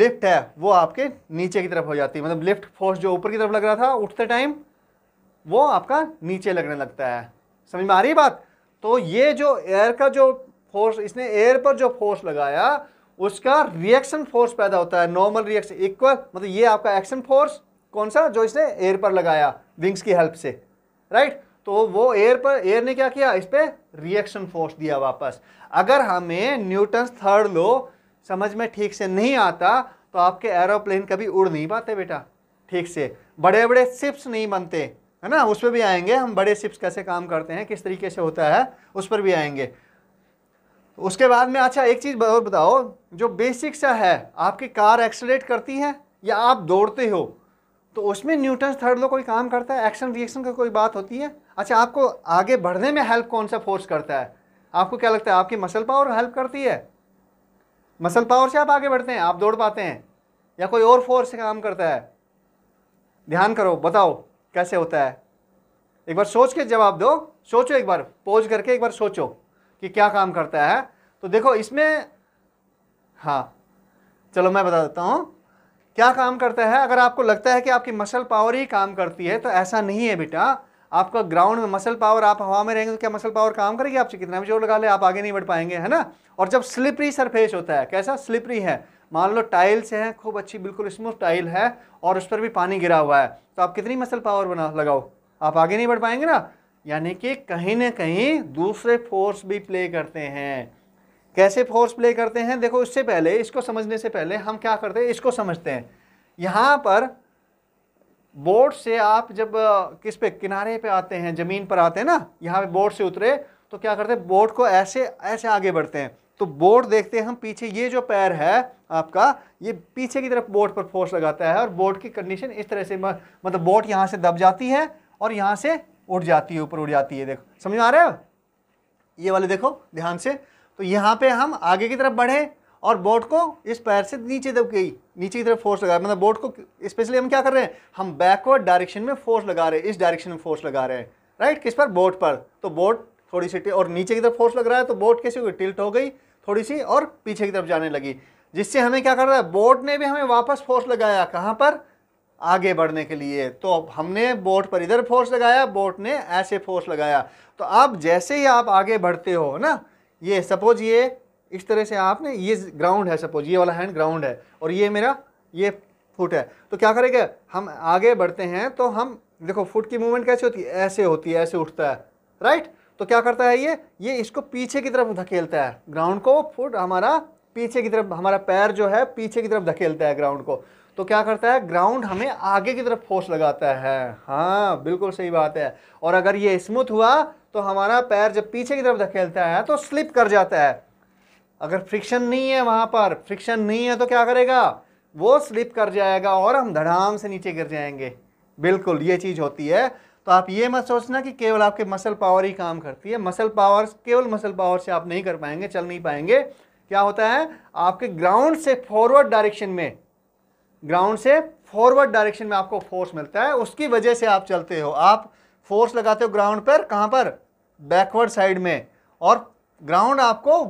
लिफ्ट है वो आपके नीचे की तरफ हो जाती है मतलब लिफ्ट फोर्स जो ऊपर की तरफ लग रहा था उठते टाइम वो आपका नीचे लगने लगता है समझ में आ रही बात तो ये जो एयर का जो फोर्स इसने एयर पर जो फोर्स लगाया उसका रिएक्शन फोर्स पैदा होता है नॉर्मल रिएक्शन इक्वल मतलब ये आपका एक्शन फोर्स कौन सा जो इसने एयर पर लगाया विंग्स की हेल्प से राइट तो वो एयर पर एयर ने क्या किया इस पर रिएक्शन फोर्स दिया वापस अगर हमें न्यूटन थर्ड लो समझ में ठीक से नहीं आता तो आपके एरोप्लेन कभी उड़ नहीं पाते बेटा ठीक से बड़े बड़े शिप्स नहीं बनते है ना उस पर भी आएंगे हम बड़े शिप्स कैसे काम करते हैं किस तरीके से होता है उस पर भी आएंगे उसके बाद में अच्छा एक चीज़ और बताओ जो बेसिक सा है आपकी कार एक्सलेट करती है या आप दौड़ते हो तो उसमें न्यूटन थर्ड लो कोई काम करता है एक्शन रिएक्शन का कोई बात होती है अच्छा आपको आगे बढ़ने में हेल्प कौन सा फोर्स करता है आपको क्या लगता है आपकी मसल पावर हेल्प करती है मसल पावर से आप आगे बढ़ते हैं आप दौड़ पाते हैं या कोई और फोर्स काम करता है ध्यान करो बताओ कैसे होता है एक बार सोच के जवाब दो सोचो एक बार पोज करके एक बार सोचो कि क्या काम करता है तो देखो इसमें हाँ चलो मैं बता देता हूँ क्या काम करता है अगर आपको लगता है कि आपकी मसल पावर ही काम करती है तो ऐसा नहीं है बेटा आपका ग्राउंड में मसल पावर आप हवा में रहेंगे तो क्या मसल पावर काम करेगी आपसे कितना भी जोर लगा ले आप आगे नहीं बढ़ पाएंगे है ना और जब स्लिपरी सरफेस होता है कैसा स्लिपरी है मान लो टाइल्स हैं खूब अच्छी बिल्कुल स्मूथ टाइल है और उस पर भी पानी गिरा हुआ है तो आप कितनी मसल पावर बना लगाओ आप आगे नहीं बढ़ पाएंगे ना यानी कि कहीं ना कहीं दूसरे फोर्स भी प्ले करते हैं कैसे फोर्स प्ले करते हैं देखो इससे पहले इसको समझने से पहले हम क्या करते हैं इसको समझते हैं यहाँ पर बोट से आप जब किस पे किनारे पे आते हैं ज़मीन पर आते हैं ना यहाँ पे बोट से उतरे तो क्या करते हैं बोट को ऐसे ऐसे आगे बढ़ते हैं तो बोट देखते हैं हम पीछे ये जो पैर है आपका ये पीछे की तरफ बोट पर फोर्स लगाता है और बोट की कंडीशन इस तरह से मतलब बोट यहाँ से दब जाती है और यहाँ से उठ जाती है ऊपर उठ जाती है देखो समझ में आ रहा है ये वाले देखो ध्यान से तो यहाँ पे हम आगे की तरफ बढ़े और बोट को इस पैर से नीचे दब गई नीचे की तरफ फोर्स लगा मतलब बोट को स्पेशली हम क्या कर रहे हैं हम बैकवर्ड डायरेक्शन में फोर्स लगा रहे हैं इस डायरेक्शन में फोर्स लगा रहे हैं राइट किस पर बोट पर तो बोट थोड़ी सी और नीचे की तरफ फोर्स लग रहा है तो बोट कैसे हो गई टिल्ट हो गई थोड़ी सी और पीछे की तरफ जाने लगी जिससे हमें क्या कर रहा है बोट ने भी हमें वापस फोर्स लगाया कहाँ पर आगे बढ़ने के लिए तो हमने बोट पर इधर फोर्स लगाया बोट ने ऐसे फोर्स लगाया तो अब जैसे ही आप आगे बढ़ते हो ना ये सपोज ये इस तरह से आपने ये ग्राउंड है सपोज ये वाला हैंड ग्राउंड है और ये मेरा ये फुट है तो क्या करेंगे हम आगे बढ़ते हैं तो हम देखो फुट की मूवमेंट कैसे होती है ऐसे होती है ऐसे उठता है राइट तो क्या करता है ये ये इसको पीछे की तरफ धकेलता है ग्राउंड को फुट हमारा पीछे की तरफ हमारा पैर जो है पीछे की तरफ धकेलता है ग्राउंड को तो क्या करता है ग्राउंड हमें आगे की तरफ फोर्स लगाता है हाँ बिल्कुल सही बात है और अगर ये स्मूथ हुआ तो हमारा पैर जब पीछे की तरफ धकेलता है तो स्लिप कर जाता है अगर फ्रिक्शन नहीं है वहाँ पर फ्रिक्शन नहीं है तो क्या करेगा वो स्लिप कर जाएगा और हम धड़ाम से नीचे गिर जाएंगे बिल्कुल ये चीज़ होती है तो आप ये मत सोचना कि केवल आपके मसल पावर ही काम करती है मसल पावर केवल मसल पावर से आप नहीं कर पाएंगे चल नहीं पाएंगे क्या होता है आपके ग्राउंड से फॉरवर्ड डायरेक्शन में ग्राउंड से फॉरवर्ड डायरेक्शन में आपको फोर्स मिलता है उसकी वजह से आप चलते हो आप फोर्स लगाते हो ग्राउंड पर कहाँ पर बैकवर्ड साइड में और ग्राउंड आपको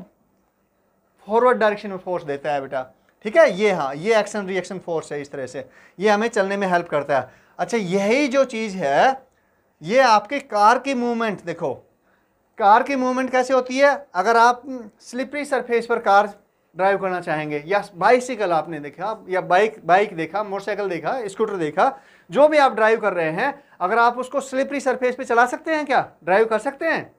फॉरवर्ड डायरेक्शन में फोर्स देता है बेटा ठीक है ये हाँ ये एक्शन रिएक्शन फोर्स है इस तरह से ये हमें चलने में हेल्प करता है अच्छा यही जो चीज़ है ये आपके कार की मूवमेंट देखो कार की मूवमेंट कैसे होती है अगर आप स्लिपरी सरफेस पर कार ड्राइव करना चाहेंगे या बाइसिकल आपने देखा या बाइक बाइक देखा मोटरसाइकिल देखा स्कूटर देखा जो भी आप ड्राइव कर रहे हैं अगर आप उसको स्लिपरी सरफेस पे चला सकते हैं क्या ड्राइव कर सकते हैं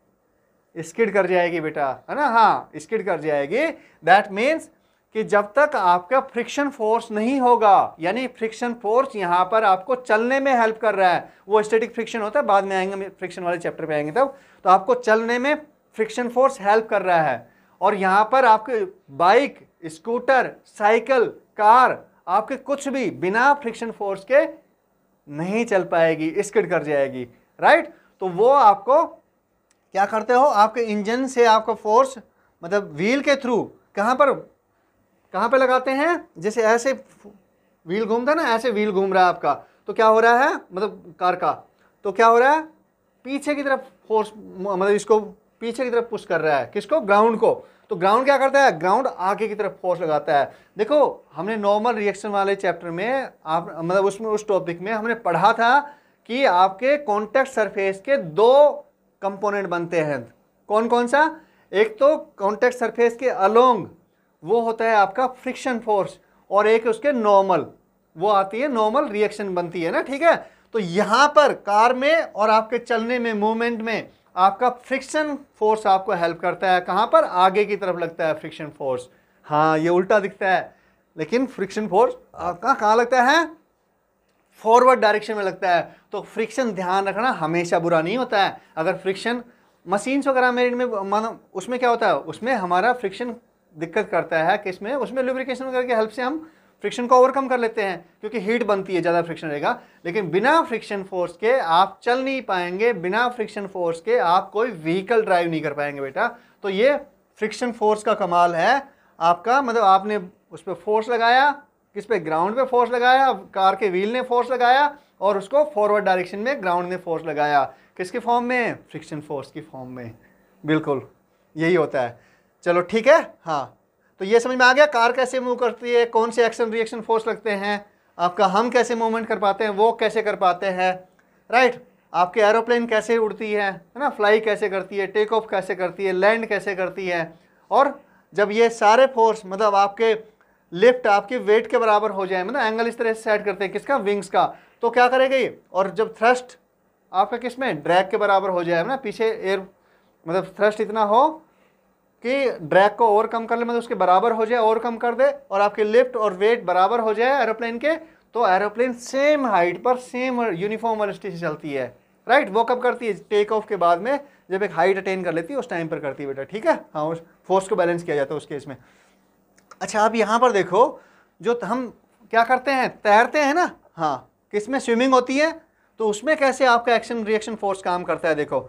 स्किड कर जाएगी बेटा है ना हाँ स्किड कर जाएगी दैट मीन्स कि जब तक आपका फ्रिक्शन फोर्स नहीं होगा यानी फ्रिक्शन फोर्स यहाँ पर आपको चलने में हेल्प कर रहा है वो स्टेटिक फ्रिक्शन होता है बाद में आएंगे फ्रिक्शन वाले चैप्टर पे आएंगे तब तो आपको चलने में फ्रिक्शन फोर्स हेल्प कर रहा है और यहाँ पर आपके बाइक स्कूटर साइकिल कार आपके कुछ भी बिना फ्रिक्शन फोर्स के नहीं चल पाएगी स्किड कर जाएगी राइट तो वो आपको क्या करते हो आपके इंजन से आपका फोर्स मतलब व्हील के थ्रू कहाँ पर कहाँ पे लगाते हैं जैसे ऐसे व्हील घूमता है ना ऐसे व्हील घूम रहा है आपका तो क्या हो रहा है मतलब कार का तो क्या हो रहा है पीछे की तरफ फोर्स मतलब इसको पीछे की तरफ पुश कर रहा है किसको ग्राउंड को तो ग्राउंड क्या करता है ग्राउंड आगे की तरफ फोर्स लगाता है देखो हमने नॉर्मल रिएक्शन वाले चैप्टर में आप मतलब उसमें उस टॉपिक में हमने पढ़ा था कि आपके कॉन्टैक्ट सरफेस के दो कंपोनेंट बनते हैं कौन कौन सा एक तो कॉन्टैक्ट सरफेस के अलोंग वो होता है आपका फ्रिक्शन फोर्स और एक उसके नॉर्मल वो आती है नॉर्मल रिएक्शन बनती है ना ठीक है तो यहाँ पर कार में और आपके चलने में मूवमेंट में आपका फ्रिक्शन फोर्स आपको हेल्प करता है कहाँ पर आगे की तरफ लगता है फ्रिक्शन फोर्स हाँ ये उल्टा दिखता है लेकिन फ्रिक्शन फोर्स आपका कहाँ लगता है फॉरवर्ड डायरेक्शन में लगता है तो फ्रिक्शन ध्यान रखना हमेशा बुरा नहीं होता है अगर फ्रिक्शन मशीन्स वगैरह में इनमें उसमें क्या होता है उसमें हमारा फ्रिक्शन दिक्कत करता है कि इसमें उसमें लुब्रिकेशन वगैरह की हेल्प से हम फ्रिक्शन को ओवरकम कर लेते हैं क्योंकि हीट बनती है ज़्यादा फ्रिक्शन रहेगा लेकिन बिना फ्रिक्शन फोर्स के आप चल नहीं पाएंगे बिना फ्रिक्शन फोर्स के आप कोई व्हीकल ड्राइव नहीं कर पाएंगे बेटा तो ये फ्रिक्शन फोर्स का कमाल है आपका मतलब आपने उस पर फोर्स लगाया किस पे ग्राउंड पे फोर्स लगाया कार के व्हील ने फोर्स लगाया और उसको फॉरवर्ड डायरेक्शन में ग्राउंड ने फोर्स लगाया किसके फॉर्म में फ्रिक्शन फोर्स की फॉर्म में बिल्कुल यही होता है चलो ठीक है हाँ तो ये समझ में आ गया कार कैसे मूव करती है कौन से एक्शन रिएक्शन फोर्स लगते हैं आपका हम कैसे मूवमेंट कर पाते हैं वो कैसे कर पाते हैं राइट आपके एरोप्लेन कैसे उड़ती है है ना फ्लाई कैसे करती है टेक ऑफ कैसे करती है लैंड कैसे करती है और जब ये सारे फोर्स मतलब आपके लिफ्ट आपकी वेट के बराबर हो जाए मतलब एंगल इस तरह से सेट करते हैं किसका विंग्स का तो क्या करेगा ये और जब थ्रस्ट आपका किस में ड्रैग के बराबर हो जाए ना मतलब पीछे एयर मतलब थ्रस्ट इतना हो कि ड्रैग को और कम कर ले मतलब उसके बराबर हो जाए और कम कर दे और आपके लिफ्ट और वेट बराबर हो जाए एरोप्लेन के तो एरोप्लेन सेम हाइट पर सेम यूनिफॉर्म वर्सिटी से चलती है राइट वो कब करती है टेक ऑफ के बाद में जब एक हाइट अटेन कर लेती है उस टाइम पर करती है बेटा ठीक है हाँ उस फोर्स को बैलेंस किया जाता है उस केस में अच्छा आप यहाँ पर देखो जो हम क्या करते हैं तैरते हैं ना हाँ किस में स्विमिंग होती है तो उसमें कैसे आपका एक्शन रिएक्शन फोर्स काम करता है देखो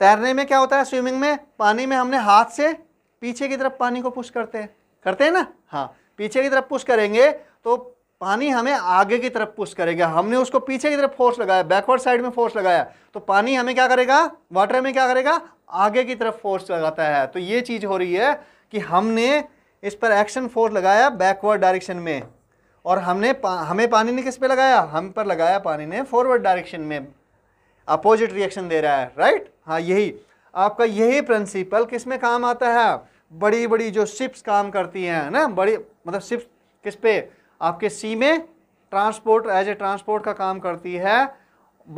तैरने में क्या होता है स्विमिंग में पानी में हमने हाथ से पीछे की तरफ पानी को पुश करते हैं करते हैं ना हाँ पीछे की तरफ पुश करेंगे तो पानी हमें आगे की तरफ पुश करेगा हमने उसको पीछे की तरफ फोर्स लगाया बैकवर्ड साइड में फोर्स लगाया तो पानी हमें क्या करेगा वाटर में क्या करेगा आगे की तरफ फोर्स लगाता है तो ये चीज़ हो रही है कि हमने इस पर एक्शन फोर्स लगाया बैकवर्ड डायरेक्शन में और हमने पा, हमें पानी ने किस पे लगाया हम पर लगाया पानी ने फॉरवर्ड डायरेक्शन में अपोजिट रिएक्शन दे रहा है राइट हाँ यही आपका यही प्रिंसिपल किस में काम आता है बड़ी बड़ी जो शिप्स काम करती हैं ना बड़ी मतलब शिप्स किस पे आपके सी में ट्रांसपोर्ट एज ए ट्रांसपोर्ट का काम करती है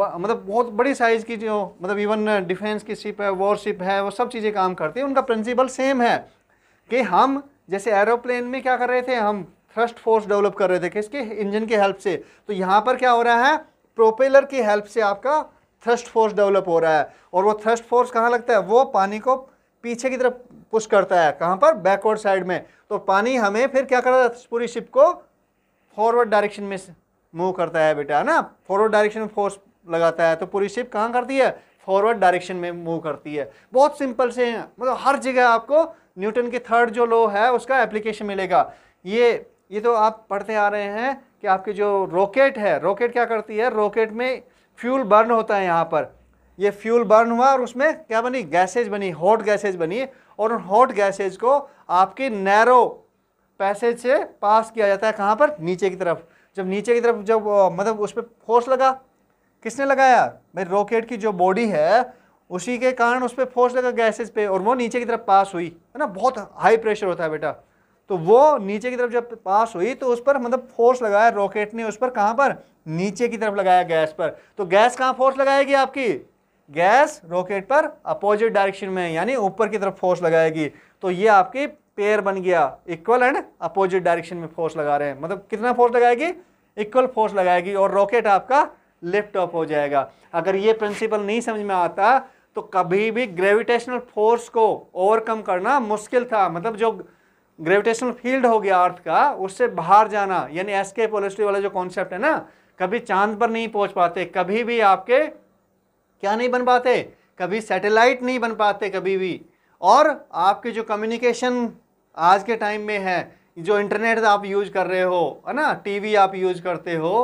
मतलब बहुत बड़ी साइज़ की जो मतलब इवन डिफेंस की शिप है वॉर शिप है वो सब चीज़ें काम करती है उनका प्रिंसिपल सेम है कि हम जैसे एरोप्लेन में क्या कर रहे थे हम थ्रस्ट फोर्स डेवलप कर रहे थे किसके इंजन की हेल्प से तो यहाँ पर क्या हो रहा है प्रोपेलर की हेल्प से आपका थ्रस्ट फोर्स डेवलप हो रहा है और वो थ्रस्ट फोर्स कहाँ लगता है वो पानी को पीछे की तरफ पुश करता है कहाँ पर बैकवर्ड साइड में तो पानी हमें फिर क्या कर रहा है पूरी शिप को फॉरवर्ड डायरेक्शन में मूव करता है बेटा है ना फॉरवर्ड डायरेक्शन में फोर्स लगाता है तो पूरी शिप कहाँ करती है फॉरवर्ड डायरेक्शन में मूव करती है बहुत सिंपल से मतलब हर जगह आपको न्यूटन के थर्ड जो लॉ है उसका एप्लीकेशन मिलेगा ये ये तो आप पढ़ते आ रहे हैं कि आपके जो रॉकेट है रॉकेट क्या करती है रॉकेट में फ्यूल बर्न होता है यहाँ पर ये फ्यूल बर्न हुआ और उसमें क्या बनी गैसेज बनी हॉट गैसेज बनी और उन हॉट गैसेज को आपके नैरो पैसेज से पास किया जाता है कहाँ पर नीचे की तरफ जब नीचे की तरफ जब मतलब उस पर फोर्स लगा किसने लगाया भाई रॉकेट की जो बॉडी है उसी के कारण उस पर फोर्स लगा गैसेस पे और वो नीचे की तरफ पास हुई है ना बहुत हाई प्रेशर होता है बेटा तो वो नीचे की तरफ जब पास हुई तो उस पर मतलब फोर्स लगाया रॉकेट ने उस पर कहाँ पर नीचे की तरफ लगाया गैस पर तो गैस कहाँ फोर्स लगाएगी आपकी गैस रॉकेट पर अपोजिट डायरेक्शन में यानी ऊपर की तरफ फोर्स लगाएगी तो ये आपकी पेयर बन गया इक्वल एंड अपोजिट डायरेक्शन में फोर्स लगा रहे हैं मतलब कितना फोर्स लगाएगी इक्वल फोर्स लगाएगी और रॉकेट आपका लिफ्ट ऑफ हो जाएगा अगर ये प्रिंसिपल नहीं समझ में आता तो कभी भी ग्रेविटेशनल फोर्स को ओवरकम करना मुश्किल था मतलब जो ग्रेविटेशनल फील्ड हो गया अर्थ का उससे बाहर जाना यानी एसके पोलिस्ट्री वाला जो कॉन्सेप्ट है ना कभी चांद पर नहीं पहुंच पाते कभी भी आपके क्या नहीं बन पाते कभी सैटेलाइट नहीं बन पाते कभी भी और आपके जो कम्युनिकेशन आज के टाइम में है जो इंटरनेट आप यूज कर रहे हो है ना टीवी आप यूज करते हो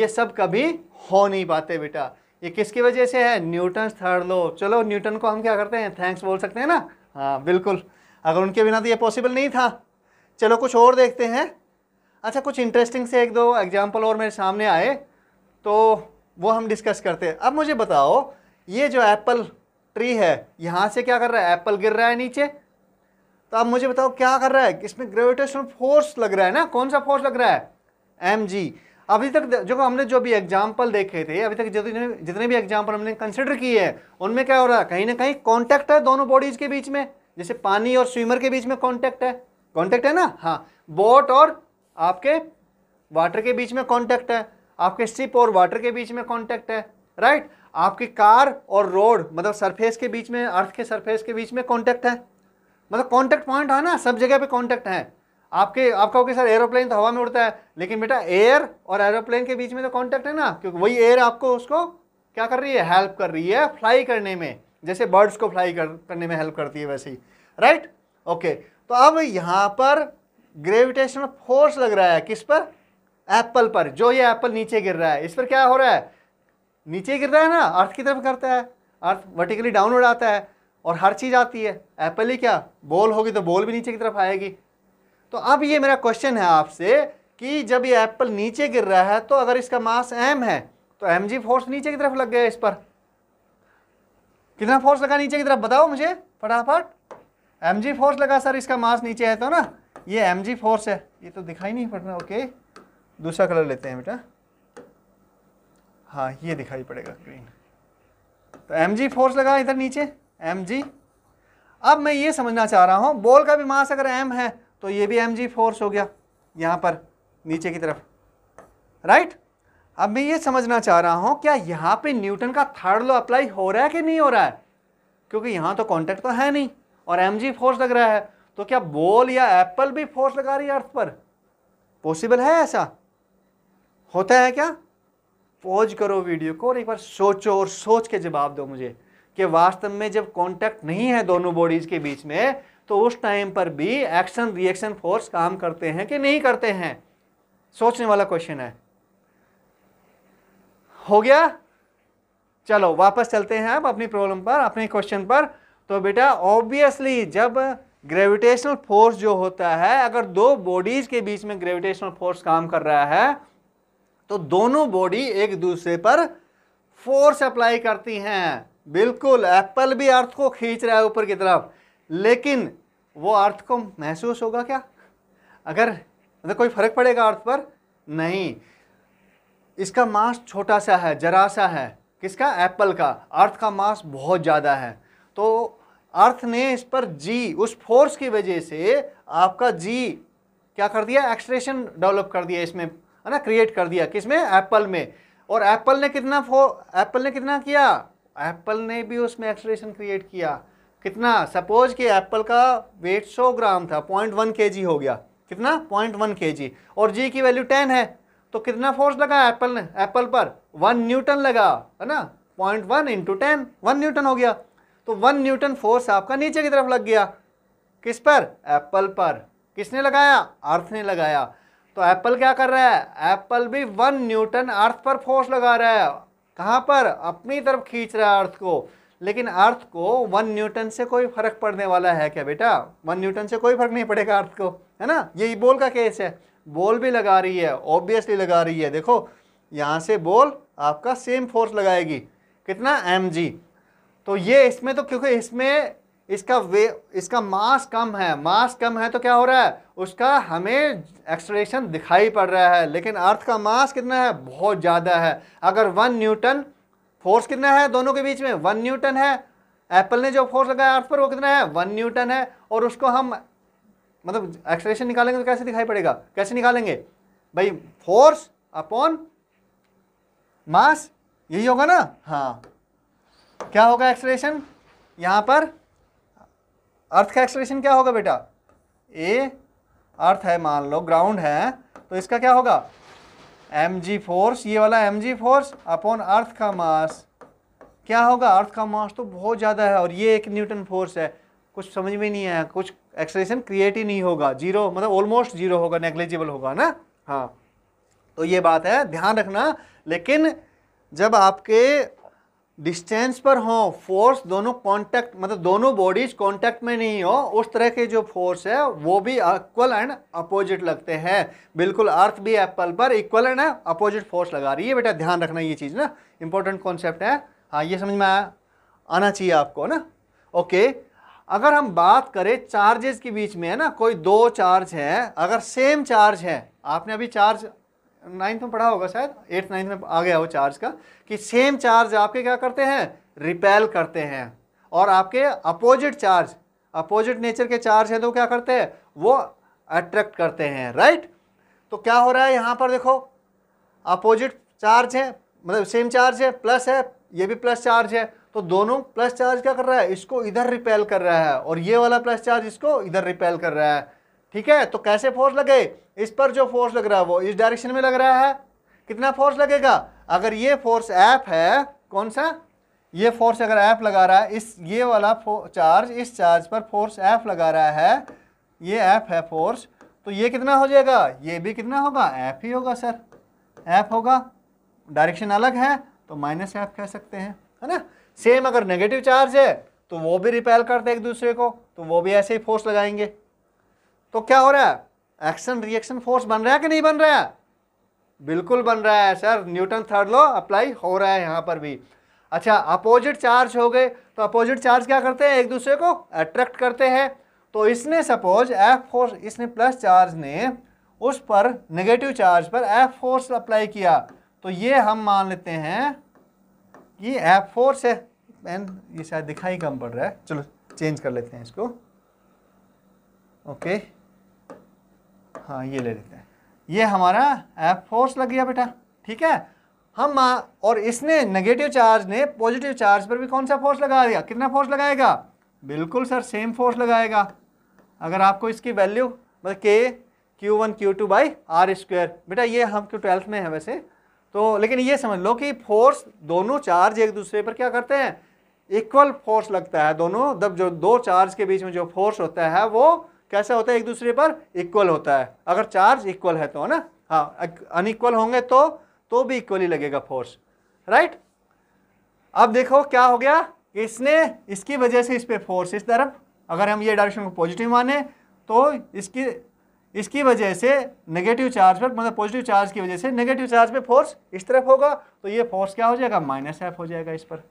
ये सब कभी हो नहीं पाते बेटा ये किसकी वजह से है न्यूटन थर्ड लो चलो न्यूटन को हम क्या करते हैं थैंक्स बोल सकते हैं ना हाँ बिल्कुल अगर उनके बिना तो ये पॉसिबल नहीं था चलो कुछ और देखते हैं अच्छा कुछ इंटरेस्टिंग से एक दो एग्जाम्पल और मेरे सामने आए तो वो हम डिस्कस करते हैं अब मुझे बताओ ये जो एप्पल ट्री है यहाँ से क्या कर रहा है एप्पल गिर रहा है नीचे तो आप मुझे बताओ क्या कर रहा है इसमें ग्रेविटेशनल फोर्स लग रहा है ना कौन सा फोर्स लग रहा है एम जी अभी तक जो हमने जो भी एग्जाम्पल देखे थे अभी तक जितने जितने भी एग्जाम्पल हमने कंसिडर किए हैं उनमें क्या हो रहा है कहीं ना कहीं कॉन्टैक्ट है दोनों बॉडीज के बीच में जैसे पानी और स्विमर के बीच में कॉन्टैक्ट है कॉन्टैक्ट है ना हाँ बोट और आपके वाटर के बीच में कॉन्टैक्ट है आपके सिप और वाटर के बीच में कॉन्टैक्ट है राइट आपकी कार और रोड मतलब सरफेस के बीच में अर्थ के सरफेस के बीच में कॉन्टैक्ट है मतलब कॉन्टैक्ट पॉइंट है ना सब जगह पे कॉन्टैक्ट है आपके आप कहोगे सर एरोप्लेन तो हवा में उड़ता है लेकिन बेटा एयर और एरोप्लेन के बीच में तो कॉन्टैक्ट है ना क्योंकि वही एयर आपको उसको क्या कर रही है हेल्प कर रही है फ्लाई करने में जैसे बर्ड्स को फ्लाई कर, करने में हेल्प करती है वैसे ही राइट ओके तो अब यहाँ पर ग्रेविटेशनल फोर्स लग रहा है किस पर एप्पल पर जो ये एप्पल नीचे गिर रहा है इस पर क्या हो रहा है नीचे गिर रहा है ना अर्थ की तरफ करता है अर्थ वर्टिकली डाउनवर्ड आता है और हर चीज़ आती है एप्पल ही क्या बॉल होगी तो बॉल भी नीचे की तरफ आएगी तो अब ये मेरा क्वेश्चन है आपसे कि जब ये एप्पल नीचे गिर रहा है तो अगर इसका मास एम है तो एम जी फोर्स नीचे की तरफ लग गया इस पर कितना फोर्स लगा नीचे की तरफ बताओ मुझे फटाफट एम जी फोर्स लगा सर इसका मास नीचे है तो ना ये एम जी फोर्स है ये तो दिखाई नहीं पड़ रहा ओके दूसरा कलर लेते हैं बेटा हाँ ये दिखाई पड़ेगा ग्रीन तो एम जी फोर्स लगा इधर नीचे एम जी अब मैं ये समझना चाह रहा हूँ बॉल का भी मास अगर एम है तो ये भी एम जी फोर्स हो गया यहाँ पर नीचे की तरफ राइट अब मैं ये समझना चाह रहा हूँ क्या यहाँ पे न्यूटन का थर्ड लॉ अप्लाई हो रहा है कि नहीं हो रहा है क्योंकि यहाँ तो कॉन्टेक्ट तो है नहीं और एम जी फोर्स लग रहा है तो क्या बॉल या एप्पल भी फोर्स लगा रही है अर्थ पर पॉसिबल है ऐसा होता है क्या पॉज करो वीडियो को और एक बार सोचो और सोच के जवाब दो मुझे कि वास्तव में जब कांटेक्ट नहीं है दोनों बॉडीज़ के बीच में तो उस टाइम पर भी एक्शन रिएक्शन फोर्स काम करते हैं कि नहीं करते हैं सोचने वाला क्वेश्चन है हो गया चलो वापस चलते हैं आप अपनी प्रॉब्लम पर अपने क्वेश्चन पर तो बेटा ऑब्वियसली जब ग्रेविटेशनल फोर्स जो होता है अगर दो बॉडीज के बीच में ग्रेविटेशनल फोर्स काम कर रहा है तो दोनों बॉडी एक दूसरे पर फोर्स अप्लाई करती हैं बिल्कुल एप्पल भी अर्थ को खींच रहा है ऊपर की तरफ लेकिन वो अर्थ को महसूस होगा क्या अगर मतलब कोई फ़र्क पड़ेगा अर्थ पर नहीं इसका मास छोटा सा है जरा सा है किसका एप्पल का अर्थ का मास बहुत ज़्यादा है तो अर्थ ने इस पर जी उस फोर्स की वजह से आपका जी क्या कर दिया एक्सट्रेशन डेवलप कर दिया इसमें है ना क्रिएट कर दिया किसमें एप्पल में और एप्पल ने कितना फो एप्पल ने कितना किया एप्पल ने भी उसमें एक्सट्रेशन क्रिएट किया कितना सपोज कि एप्पल का वेट 100 ग्राम था पॉइंट वन के जी हो गया कितना पॉइंट वन के जी और जी की वैल्यू टेन है तो कितना फोर्स लगा एप्पल ने एप्पल पर वन न्यूटन लगा है ना point one into ten one newton हो गया तो वन न्यूटन फोर्स आपका नीचे की तरफ लग गया किस पर एप्पल पर किसने लगाया अर्थ ने लगाया तो एप्पल क्या कर रहा है एप्पल भी वन न्यूटन अर्थ पर फोर्स लगा रहा है कहाँ पर अपनी तरफ खींच रहा है अर्थ को लेकिन अर्थ को वन न्यूटन से कोई फर्क पड़ने वाला है क्या बेटा वन न्यूटन से कोई फर्क नहीं पड़ेगा अर्थ को है ना यही बोल का केस है बोल भी लगा रही है ऑब्वियसली लगा रही है देखो यहाँ से बोल आपका सेम फोर्स लगाएगी कितना एम तो ये इसमें तो क्योंकि इसमें इसका वे इसका मास कम है मास कम है तो क्या हो रहा है उसका हमें एक्सलेशन दिखाई पड़ रहा है लेकिन अर्थ का मास कितना है बहुत ज़्यादा है अगर वन न्यूटन फोर्स कितना है दोनों के बीच में वन न्यूटन है एप्पल ने जो फोर्स लगाया अर्थ पर वो कितना है वन न्यूटन है और उसको हम मतलब एक्सलेशन निकालेंगे तो कैसे दिखाई पड़ेगा कैसे निकालेंगे भाई फोर्स अपॉन मास यही होगा ना हाँ क्या होगा एक्सलेशन यहाँ पर अर्थ का एक्सलेशन क्या होगा बेटा ए अर्थ है मान लो ग्राउंड है तो इसका क्या होगा एम जी फोर्स ये वाला M G force upon earth का मास क्या होगा अर्थ का मास तो बहुत ज़्यादा है और ये एक न्यूटन फोर्स है कुछ समझ में नहीं आया कुछ एक्सलेशन क्रिएट ही नहीं होगा जीरो मतलब ऑलमोस्ट जीरो होगा नेग्लेजिबल होगा ना हाँ तो ये बात है ध्यान रखना लेकिन जब आपके डिस्टेंस पर हो फोर्स दोनों कांटेक्ट मतलब दोनों बॉडीज कांटेक्ट में नहीं हो उस तरह के जो फोर्स है वो भी इक्वल एंड अपोजिट लगते हैं बिल्कुल अर्थ भी एप्पल पर इक्वल एंड अपोजिट फोर्स लगा रही है बेटा ध्यान रखना ये चीज़ ना इंपॉर्टेंट कॉन्सेप्ट है हाँ ये समझ में आया आना चाहिए आपको ना ओके अगर हम बात करें चार्जेस के बीच में है ना कोई दो चार्ज है अगर सेम चार्ज है आपने अभी चार्ज नाइन्थ में पढ़ा होगा शायद एट्थ नाइन्थ में आ गया हो चार्ज का कि सेम चार्ज आपके क्या करते हैं रिपेल करते हैं और आपके अपोजिट चार्ज अपोजिट नेचर के चार्ज हैं तो क्या करते हैं वो अट्रैक्ट करते हैं राइट तो क्या हो रहा है यहाँ पर देखो अपोजिट चार्ज मतलब है मतलब सेम चार्ज है प्लस है ये भी प्लस चार्ज है तो दोनों प्लस चार्ज क्या कर रहा है इसको इधर रिपेल कर रहा है और ये वाला प्लस चार्ज इसको इधर रिपेल कर रहा है ठीक है तो कैसे फोर्स लगे इस पर जो फोर्स लग रहा है वो इस डायरेक्शन में लग रहा है कितना फोर्स लगेगा अगर ये फोर्स एफ है कौन सा ये फोर्स अगर एफ लगा रहा है इस ये वाला चार्ज इस चार्ज पर फोर्स एफ लगा रहा है ये एफ है फोर्स तो ये कितना हो जाएगा ये भी कितना होगा एफ ही होगा सर एफ होगा डायरेक्शन अलग है तो माइनस एफ कह सकते हैं है ना सेम अगर नेगेटिव चार्ज है तो वो भी रिपेल करते हैं एक दूसरे को तो वो भी ऐसे ही फोर्स लगाएंगे तो क्या हो रहा है एक्शन रिएक्शन फोर्स बन रहा है कि नहीं बन रहा है बिल्कुल बन रहा है sir Newton third law apply हो रहा है यहाँ पर भी अच्छा अपोजिट चार्ज हो गए तो अपोजिट चार्ज क्या करते हैं एक दूसरे को अट्रैक्ट करते हैं तो इसने सपोज एफ फोर्स इसने प्लस चार्ज ने उस पर नेगेटिव चार्ज पर एफ फोर्स अप्लाई किया तो ये हम मान लेते हैं कि एफ फोर्स है एन ये शायद दिखाई कम पड़ रहा है चलो चेंज कर लेते हैं इसको ओके okay. हाँ ये ले लेते हैं ये हमारा एफ फोर्स लग गया बेटा ठीक है हम और इसने नेगेटिव चार्ज ने पॉजिटिव चार्ज पर भी कौन सा फोर्स लगा दिया कितना फोर्स लगाएगा बिल्कुल सर सेम फोर्स लगाएगा अगर आपको इसकी वैल्यू मतलब K Q one Q two by R square बेटा ये हम क्यों ट्वेल्थ में है वैसे तो लेकिन ये समझ लो कि फोर्स दोनों चार्ज एक दूसरे पर क्या करते हैं इक्वल फोर्स लगता है दोनों जब जो दो चार्ज के बीच में जो फोर्स होता है वो कैसा होता है एक दूसरे पर इक्वल होता है अगर चार्ज इक्वल है तो है ना हाँ अनइक्वल होंगे तो तो भी इक्वली लगेगा फोर्स राइट अब देखो क्या हो गया इसने इसकी वजह से इस पर फोर्स इस तरफ अगर हम ये डायरेक्शन को पॉजिटिव माने तो इसकी इसकी वजह से नेगेटिव चार्ज पर मतलब पॉजिटिव चार्ज की वजह से नेगेटिव चार्ज पे फोर्स इस तरफ होगा तो ये फोर्स क्या हो जाएगा माइनस एफ हो जाएगा इस पर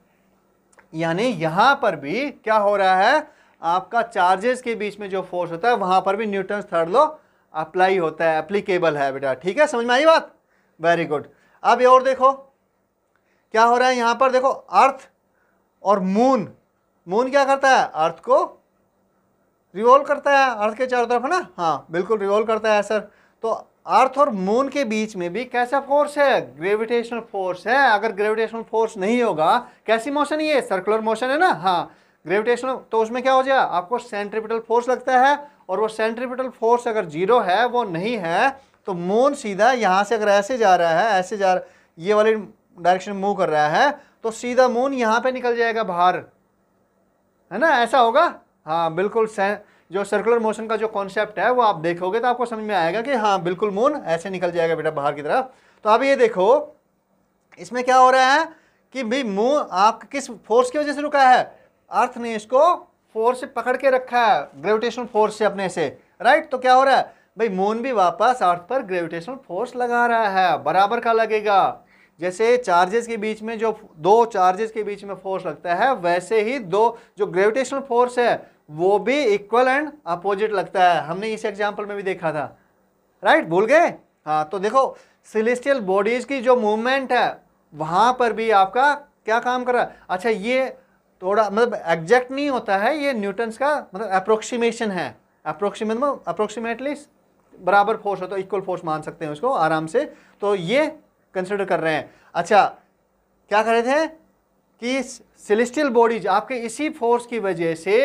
यानी यहाँ पर भी क्या हो रहा है आपका चार्जेस के बीच में जो फोर्स होता है वहाँ पर भी न्यूटन थर्ड लॉ अप्लाई होता है अप्लीकेबल है बेटा ठीक है समझ में आई बात वेरी गुड अब ये और देखो क्या हो रहा है यहाँ पर देखो अर्थ और मून मून क्या करता है अर्थ को रिवॉल्व करता है अर्थ के चारों तरफ है ना हाँ बिल्कुल रिवॉल्व करता है सर तो अर्थ और मून के बीच में भी कैसा फोर्स है ग्रेविटेशनल फोर्स है अगर ग्रेविटेशनल फोर्स नहीं होगा कैसी मोशन ये सर्कुलर मोशन है ना हाँ ग्रेविटेशन तो उसमें क्या हो जाएगा आपको सेंट्रिपिटल फोर्स लगता है और वो सेंट्रिपिटल फोर्स अगर जीरो है वो नहीं है तो मून सीधा यहाँ से अगर ऐसे जा रहा है ऐसे जा रहा ये वाली डायरेक्शन मूव कर रहा है तो सीधा मून यहाँ पे निकल जाएगा बाहर है ना ऐसा होगा हाँ बिल्कुल जो सर्कुलर मोशन का जो कॉन्सेप्ट है वो आप देखोगे तो आपको समझ में आएगा कि हाँ बिल्कुल मून ऐसे निकल जाएगा बेटा बाहर की तरफ तो अब ये देखो इसमें क्या हो रहा है कि भाई मून आप किस फोर्स की वजह से रुका है अर्थ ने इसको फोर्स से पकड़ के रखा है ग्रेविटेशनल फोर्स से अपने से राइट तो क्या हो रहा है भाई मून भी वापस अर्थ पर ग्रेविटेशनल फोर्स लगा रहा है बराबर का लगेगा जैसे चार्जेस के बीच में जो दो चार्जेस के बीच में फोर्स लगता है वैसे ही दो जो ग्रेविटेशनल फोर्स है वो भी इक्वल एंड अपोजिट लगता है हमने इस एग्जाम्पल में भी देखा था राइट भूल गए हाँ तो देखो सिलेस्टियल बॉडीज़ की जो मूवमेंट है वहाँ पर भी आपका क्या काम कर रहा है अच्छा ये थोड़ा मतलब एग्जैक्ट नहीं होता है ये न्यूटन्स का मतलब अप्रोक्सीमेशन है अप्रोक्सीमेट मतलब अप्रोक्सीमेटली बराबर फोर्स होता है इक्वल फोर्स मान सकते हैं उसको आराम से तो ये कंसिडर कर रहे हैं अच्छा क्या कर रहे थे कि सेलेस्टियल बॉडीज आपके इसी फोर्स की वजह से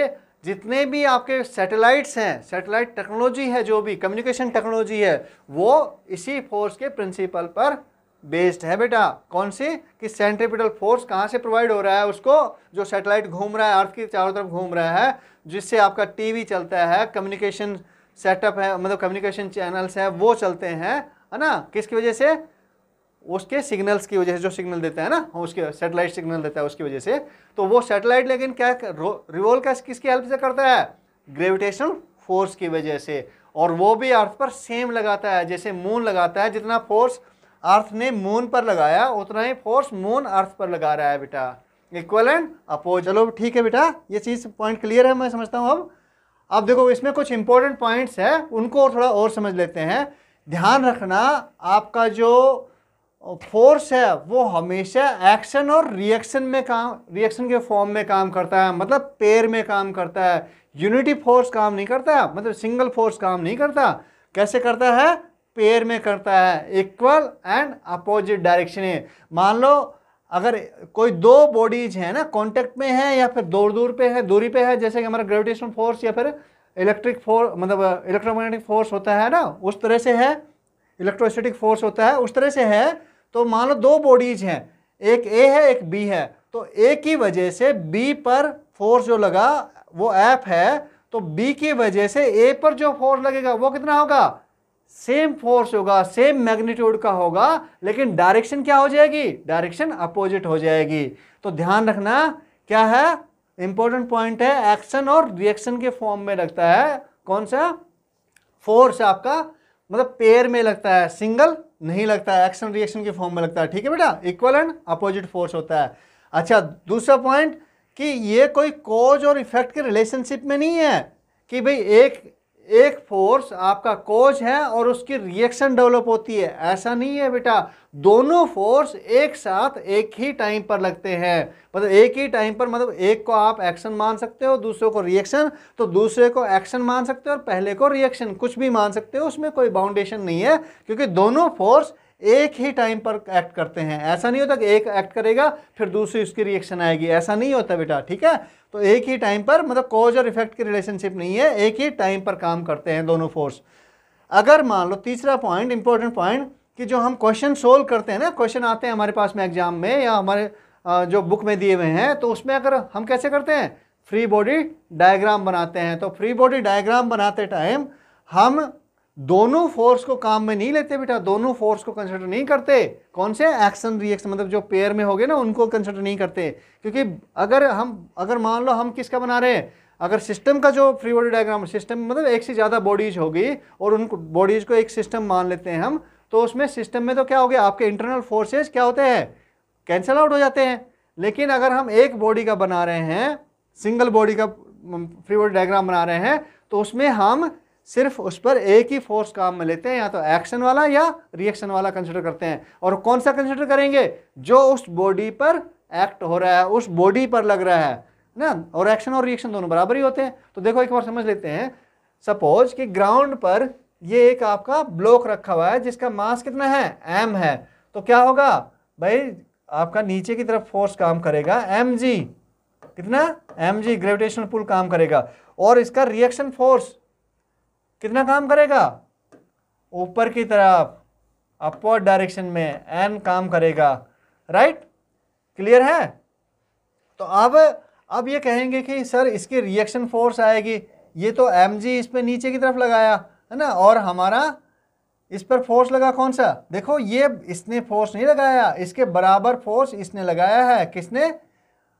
जितने भी आपके सैटेलाइट्स हैं सैटेलाइट टेक्नोलॉजी है जो भी कम्युनिकेशन टेक्नोलॉजी है वो इसी फोर्स के प्रिंसिपल पर बेस्ड है बेटा कौन सी कि सेंट्रिपिटल फोर्स कहाँ से प्रोवाइड हो रहा है उसको जो सैटेलाइट घूम रहा है अर्थ की चारों तरफ घूम रहा है जिससे आपका टीवी चलता है कम्युनिकेशन सेटअप है मतलब कम्युनिकेशन चैनल्स हैं वो चलते हैं है ना किसकी वजह से उसके सिग्नल्स की वजह से जो सिग्नल देता है ना उसके सेटेलाइट सिग्नल देता है उसकी वजह से तो वो सेटेलाइट लेकिन क्या रिवोल्व का किसकी हेल्प से करता है ग्रेविटेशन फोर्स की वजह से और वो भी अर्थ पर सेम लगाता है जैसे मून लगाता है जितना फोर्स अर्थ ने मून पर लगाया उतना ही फोर्स मून अर्थ पर लगा रहा है बेटा इक्वल एंड अपोज चलो ठीक है बेटा ये चीज़ पॉइंट क्लियर है मैं समझता हूँ अब अब देखो इसमें कुछ इंपॉर्टेंट पॉइंट्स है उनको थोड़ा और समझ लेते हैं ध्यान रखना आपका जो फोर्स है वो हमेशा एक्शन और रिएक्शन में काम रिएक्शन के फॉर्म में काम करता है मतलब पेयर में काम करता है यूनिटी फोर्स काम नहीं करता मतलब सिंगल फोर्स काम नहीं करता कैसे करता है पेयर में करता है इक्वल एंड अपोजिट डायरेक्शन है मान लो अगर कोई दो बॉडीज है ना कांटेक्ट में है या फिर दूर दूर पे है दूरी पे है जैसे कि हमारा ग्रेविटेशन फोर्स या फिर इलेक्ट्रिक फोर्स मतलब इलेक्ट्रोमैग्नेटिक फोर्स होता है ना उस तरह से है इलेक्ट्रोस्टेटिक फोर्स होता है उस तरह से है तो मान लो दो बॉडीज हैं एक ए है एक बी है तो ए की वजह से बी पर फोर्स जो लगा वो एफ है तो बी की वजह से ए पर जो फोर्स लगेगा वो कितना होगा सेम फोर्स होगा सेम मैग्नीट्यूड का होगा लेकिन डायरेक्शन क्या हो जाएगी डायरेक्शन अपोजिट हो जाएगी तो ध्यान रखना क्या है इंपॉर्टेंट पॉइंट है एक्शन और रिएक्शन के फॉर्म में लगता है कौन सा फोर्स आपका मतलब पेयर में लगता है सिंगल नहीं लगता है एक्शन रिएक्शन के फॉर्म में लगता है ठीक है बेटा इक्वल एंड अपोजिट फोर्स होता है अच्छा दूसरा पॉइंट कि ये कोई कॉज और इफेक्ट के रिलेशनशिप में नहीं है कि भाई एक एक फोर्स आपका कोज है और उसकी रिएक्शन डेवलप होती है ऐसा नहीं है बेटा दोनों फोर्स एक साथ एक ही टाइम पर लगते हैं मतलब एक ही टाइम पर मतलब एक को आप एक्शन मान सकते हो दूसरे को रिएक्शन तो दूसरे को एक्शन मान सकते हो और पहले को रिएक्शन कुछ भी मान सकते हो उसमें कोई बाउंडेशन नहीं है क्योंकि दोनों फोर्स एक ही टाइम पर एक्ट करते हैं ऐसा नहीं होता कि एक एक्ट करेगा फिर दूसरी उसकी रिएक्शन आएगी ऐसा नहीं होता बेटा ठीक है तो एक ही टाइम पर मतलब कॉज और इफेक्ट की रिलेशनशिप नहीं है एक ही टाइम पर काम करते हैं दोनों फोर्स अगर मान लो तीसरा पॉइंट इंपॉर्टेंट पॉइंट कि जो हम क्वेश्चन सोल्व करते हैं ना क्वेश्चन आते हैं हमारे पास में एग्जाम में या हमारे जो बुक में दिए हुए हैं तो उसमें अगर हम कैसे करते हैं फ्री बॉडी डायग्राम बनाते हैं तो फ्री बॉडी डायग्राम बनाते टाइम हम दोनों फोर्स को काम में नहीं लेते बेटा दोनों फोर्स को कंसिडर नहीं करते कौन से एक्शन रिएक्शन मतलब जो पेयर में हो गए ना उनको कंसिडर नहीं करते क्योंकि अगर हम अगर मान लो हम किसका बना रहे हैं अगर सिस्टम का जो फ्री बॉडी डायग्राम सिस्टम मतलब एक से ज़्यादा बॉडीज होगी और उन बॉडीज को एक सिस्टम मान लेते हैं हम तो उसमें सिस्टम में तो क्या हो गया आपके इंटरनल फोर्सेज क्या होते हैं कैंसिल आउट हो जाते हैं लेकिन अगर हम एक बॉडी का बना रहे हैं सिंगल बॉडी का फ्री बॉडी डायग्राम बना रहे हैं तो उसमें हम सिर्फ उस पर एक ही फोर्स काम में लेते हैं या तो एक्शन वाला या रिएक्शन वाला कंसिडर करते हैं और कौन सा कंसिडर करेंगे जो उस बॉडी पर एक्ट हो रहा है उस बॉडी पर लग रहा है ना और एक्शन और रिएक्शन दोनों बराबर ही होते हैं तो देखो एक बार समझ लेते हैं सपोज कि ग्राउंड पर ये एक आपका ब्लॉक रखा हुआ है जिसका मास कितना है एम है तो क्या होगा भाई आपका नीचे की तरफ फोर्स काम करेगा एम जी कितना एम जी ग्रेविटेशनल पुल काम करेगा और इसका रिएक्शन फोर्स कितना काम करेगा ऊपर की तरफ अपवर्ड डायरेक्शन में एन काम करेगा राइट क्लियर है तो अब अब ये कहेंगे कि सर इसकी रिएक्शन फोर्स आएगी ये तो एम जी इस पर नीचे की तरफ लगाया है ना और हमारा इस पर फोर्स लगा कौन सा देखो ये इसने फोर्स नहीं लगाया इसके बराबर फोर्स इसने लगाया है किसने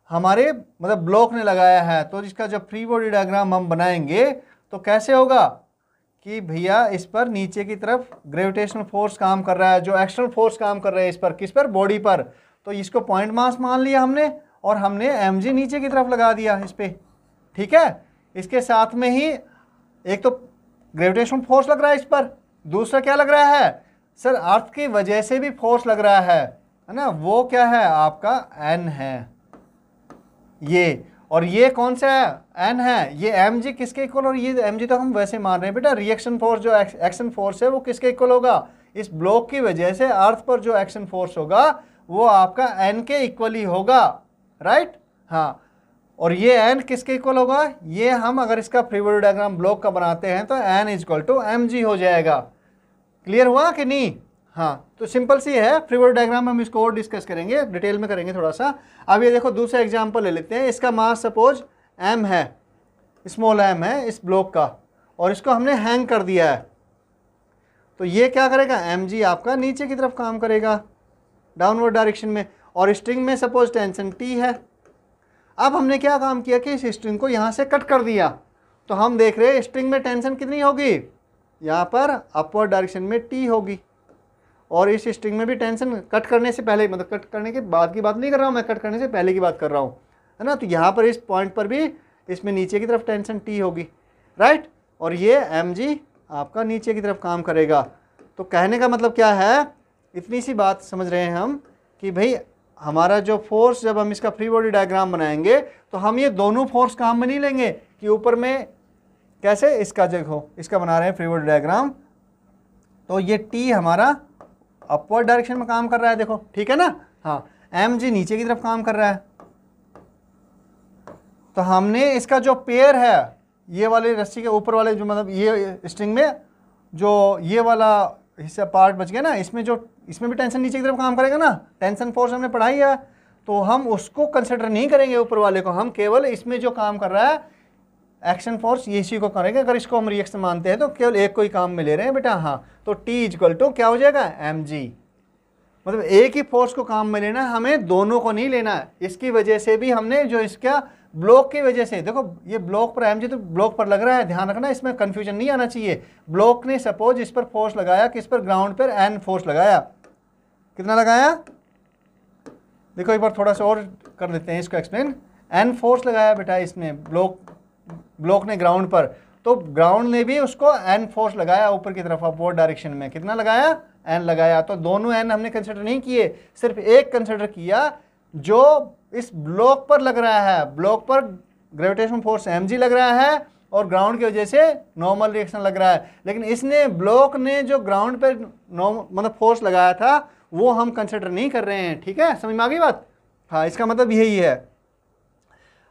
हमारे मतलब ब्लॉक ने लगाया है तो इसका जब फ्री बॉडी डायग्राम हम बनाएंगे तो कैसे होगा कि भैया इस पर नीचे की तरफ ग्रेविटेशनल फोर्स काम कर रहा है जो एक्सटर्नल फोर्स काम कर रहा है इस पर किस पर बॉडी पर तो इसको पॉइंट मास मान लिया हमने और हमने एम नीचे की तरफ लगा दिया इस पर ठीक है इसके साथ में ही एक तो ग्रेविटेशनल फोर्स लग रहा है इस पर दूसरा क्या लग रहा है सर अर्थ की वजह से भी फोर्स लग रहा है है ना वो क्या है आपका एन है ये और ये कौन सा है एन है ये एम जी किसके इक्वल और ये एम जी तो हम वैसे मान रहे हैं बेटा रिएक्शन फोर्स जो एक्शन फोर्स है वो किसके इक्वल होगा इस ब्लॉक की वजह से अर्थ पर जो एक्शन फोर्स होगा वो आपका एन के इक्वल ही होगा राइट हाँ और ये एन किसके इक्वल होगा ये हम अगर इसका फ्रीवर्ड डायग्राम ब्लॉक का बनाते हैं तो N is equal to M G हो जाएगा क्लियर हुआ कि नहीं हाँ तो सिंपल सी है फ्रीवर्ड डायग्राम हम इसको और डिस्कस करेंगे डिटेल में करेंगे थोड़ा सा अब ये देखो दूसरा एग्जाम्पल ले लेते हैं इसका मास सपोज एम है स्मॉल एम है इस ब्लॉक का और इसको हमने हैंग कर दिया है तो ये क्या करेगा एम जी आपका नीचे की तरफ काम करेगा डाउनवर्ड डायरेक्शन में और स्ट्रिंग में सपोज टेंशन टी है अब हमने क्या काम किया कि इस स्ट्रिंग को यहाँ से कट कर दिया तो हम देख रहे हैं स्ट्रिंग में टेंशन कितनी होगी यहाँ पर अपवर्ड डायरेक्शन में टी होगी और इस स्ट्रिंग में भी टेंशन कट करने से पहले मतलब कट करने के बाद की बात नहीं कर रहा हूँ मैं कट करने से पहले की बात कर रहा हूँ है ना तो यहाँ पर इस पॉइंट पर भी इसमें नीचे की तरफ टेंशन टी होगी राइट और ये एम जी आपका नीचे की तरफ काम करेगा तो कहने का मतलब क्या है इतनी सी बात समझ रहे हैं हम कि भाई हमारा जो फोर्स जब हम इसका फ्री बॉडी डायग्राम बनाएंगे तो हम ये दोनों फोर्स काम में नहीं लेंगे कि ऊपर में कैसे इसका जग हो इसका बना रहे हैं फ्री बॉडी डायग्राम तो ये टी हमारा अपवर्ड डायरेक्शन में काम कर रहा है देखो ठीक है ना हाँ एम जी नीचे की तरफ काम कर रहा है तो हमने इसका जो पेयर है ये वाले रस्सी के ऊपर वाले जो मतलब ये स्ट्रिंग में जो ये वाला हिस्सा पार्ट बच गया ना इसमें जो इसमें भी टेंशन नीचे की तरफ काम करेगा ना टेंशन फोर्स हमने पढ़ाई है तो हम उसको कंसिडर नहीं करेंगे ऊपर वाले को हम केवल इसमें जो काम कर रहा है एक्शन फोर्स ये इसी को करेंगे अगर इसको हम रिएक्शन मानते हैं तो केवल एक को ही काम में ले रहे हैं बेटा हाँ तो टी इजक्वल टू क्या हो जाएगा एम जी मतलब एक ही फोर्स को काम में लेना है हमें दोनों को नहीं लेना है इसकी वजह से भी हमने जो इसका ब्लॉक की वजह से देखो ये ब्लॉक पर एम जी तो ब्लॉक पर लग रहा है ध्यान रखना इसमें कन्फ्यूजन नहीं आना चाहिए ब्लॉक ने सपोज इस पर फोर्स लगाया किस पर ग्राउंड पर एन फोर्स लगाया कितना लगाया देखो एक बार थोड़ा सा और कर लेते हैं इसको एक्सप्लेन एन फोर्स लगाया बेटा इसने ब्लॉक ब्लॉक ने ग्राउंड पर तो ग्राउंड ने भी उसको एन फोर्स लगाया ऊपर की तरफ अपवर्ड डायरेक्शन में कितना लगाया एन लगाया तो दोनों एन हमने कंसिडर नहीं किए सिर्फ एक कंसिडर किया जो इस ब्लॉक पर लग रहा है ब्लॉक पर ग्रेविटेशन फोर्स एम लग रहा है और ग्राउंड की वजह से नॉर्मल रिएक्शन लग रहा है लेकिन इसने ब्लॉक ने जो ग्राउंड पर मतलब फोर्स लगाया था वो हम कंसिडर नहीं कर रहे हैं ठीक है समझ में आ गई बात हाँ इसका मतलब यही है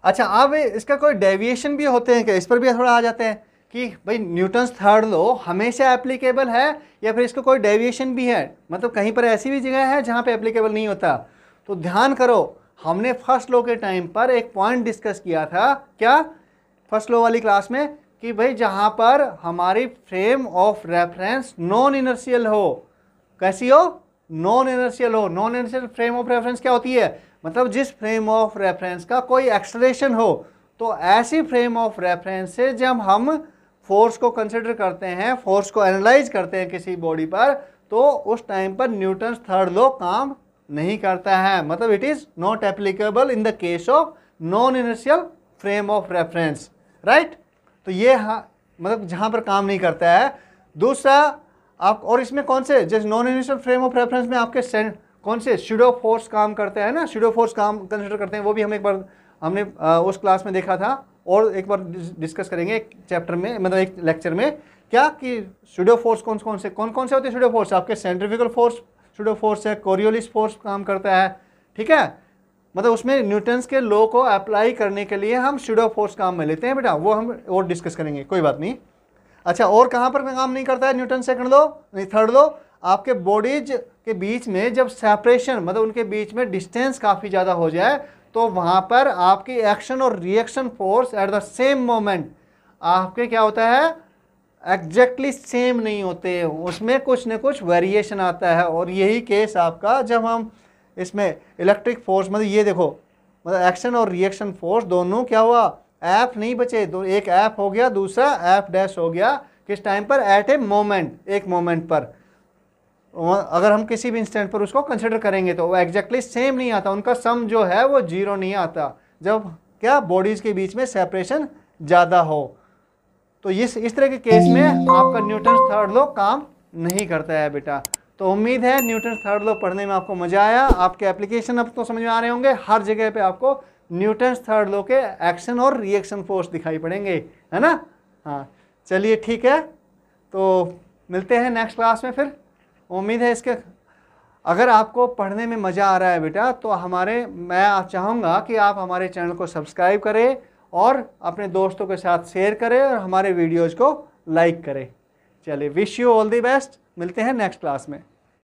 अच्छा अब इसका कोई डेविएशन भी होते हैं क्या इस पर भी थोड़ा आ जाते हैं कि भाई न्यूटन्स थर्ड लो हमेशा एप्लीकेबल है या फिर इसका कोई डेविएशन भी है मतलब कहीं पर ऐसी भी जगह है जहाँ पे एप्लीकेबल नहीं होता तो ध्यान करो हमने फर्स्ट लो के टाइम पर एक पॉइंट डिस्कस किया था क्या फर्स्ट लो वाली क्लास में कि भाई जहाँ पर हमारी frame of reference non inertial हो कैसी हो नॉन इनर्शियल हो non inertial frame of reference क्या होती है मतलब जिस फ्रेम ऑफ रेफरेंस का कोई एक्सलेशन हो तो ऐसी फ्रेम ऑफ रेफरेंस से जब हम फोर्स को कंसिडर करते हैं फोर्स को एनालाइज करते हैं किसी बॉडी पर तो उस टाइम पर न्यूटन थर्ड लॉ काम नहीं करता है मतलब it is not applicable in the case of non inertial frame of reference right तो ये हाँ मतलब जहाँ पर काम नहीं करता है दूसरा आप और इसमें कौन से जैसे non initial frame of reference में आपके सेंट कौन से शिडो फोर्स काम करते हैं ना शिडो फोर्स काम कंसिडर करते हैं वो भी हम एक बार हमने उस क्लास में देखा था और एक बार डिस्कस करेंगे एक चैप्टर में मतलब एक लेक्चर में क्या कि शिडो फोर्स कौन कौन से कौन कौन से होते हैं शिडो फोर्स आपके सेंट्रिफिकल फोर्स स्यूडो फोर्स है कोरियोलिस फोर्स काम करता है ठीक है मतलब उसमें न्यूटन्स के लॉ को अप्लाई करने के लिए हम शिडो फोर्स काम में लेते हैं बेटा वो हम और डिस्कस करेंगे कोई बात नहीं अच्छा और कहाँ पर काम नहीं करता है Newton second law third law आपके बॉडीज के बीच में जब सेपरेशन मतलब उनके बीच में डिस्टेंस काफ़ी ज़्यादा हो जाए तो वहाँ पर आपकी एक्शन और reaction force at the same moment आपके क्या होता है एग्जैक्टली exactly सेम नहीं होते उसमें कुछ ना कुछ वेरिएशन आता है और यही केस आपका जब हम इसमें इलेक्ट्रिक फोर्स मतलब ये देखो मतलब एक्शन और रिएक्शन फोर्स दोनों क्या हुआ ऐप नहीं बचे दो एक ऐप हो गया दूसरा ऐप डैश हो गया किस टाइम पर एट ए मोमेंट एक मोमेंट पर अगर हम किसी भी इंस्टेंट पर उसको कंसिडर करेंगे तो वो एग्जैक्टली सेम नहीं आता उनका सम जो है वो जीरो नहीं आता जब क्या बॉडीज़ के बीच में सेपरेशन ज़्यादा हो तो इस इस तरह के केस में आपका न्यूटन थर्ड लॉ काम नहीं करता है बेटा तो उम्मीद है न्यूटन थर्ड लॉ पढ़ने में आपको मज़ा आया आपके एप्लीकेशन अब तो समझ में आ रहे होंगे हर जगह पे आपको न्यूटन थर्ड लॉ के एक्शन और रिएक्शन फोर्स दिखाई पड़ेंगे है ना हाँ चलिए ठीक है तो मिलते हैं नेक्स्ट क्लास में फिर उम्मीद है इसके अगर आपको पढ़ने में मज़ा आ रहा है बेटा तो हमारे मैं चाहूँगा कि आप हमारे चैनल को सब्सक्राइब करें और अपने दोस्तों के साथ शेयर करें और हमारे वीडियोज़ को लाइक करें चलिए wish you all the best मिलते हैं नेक्स्ट क्लास में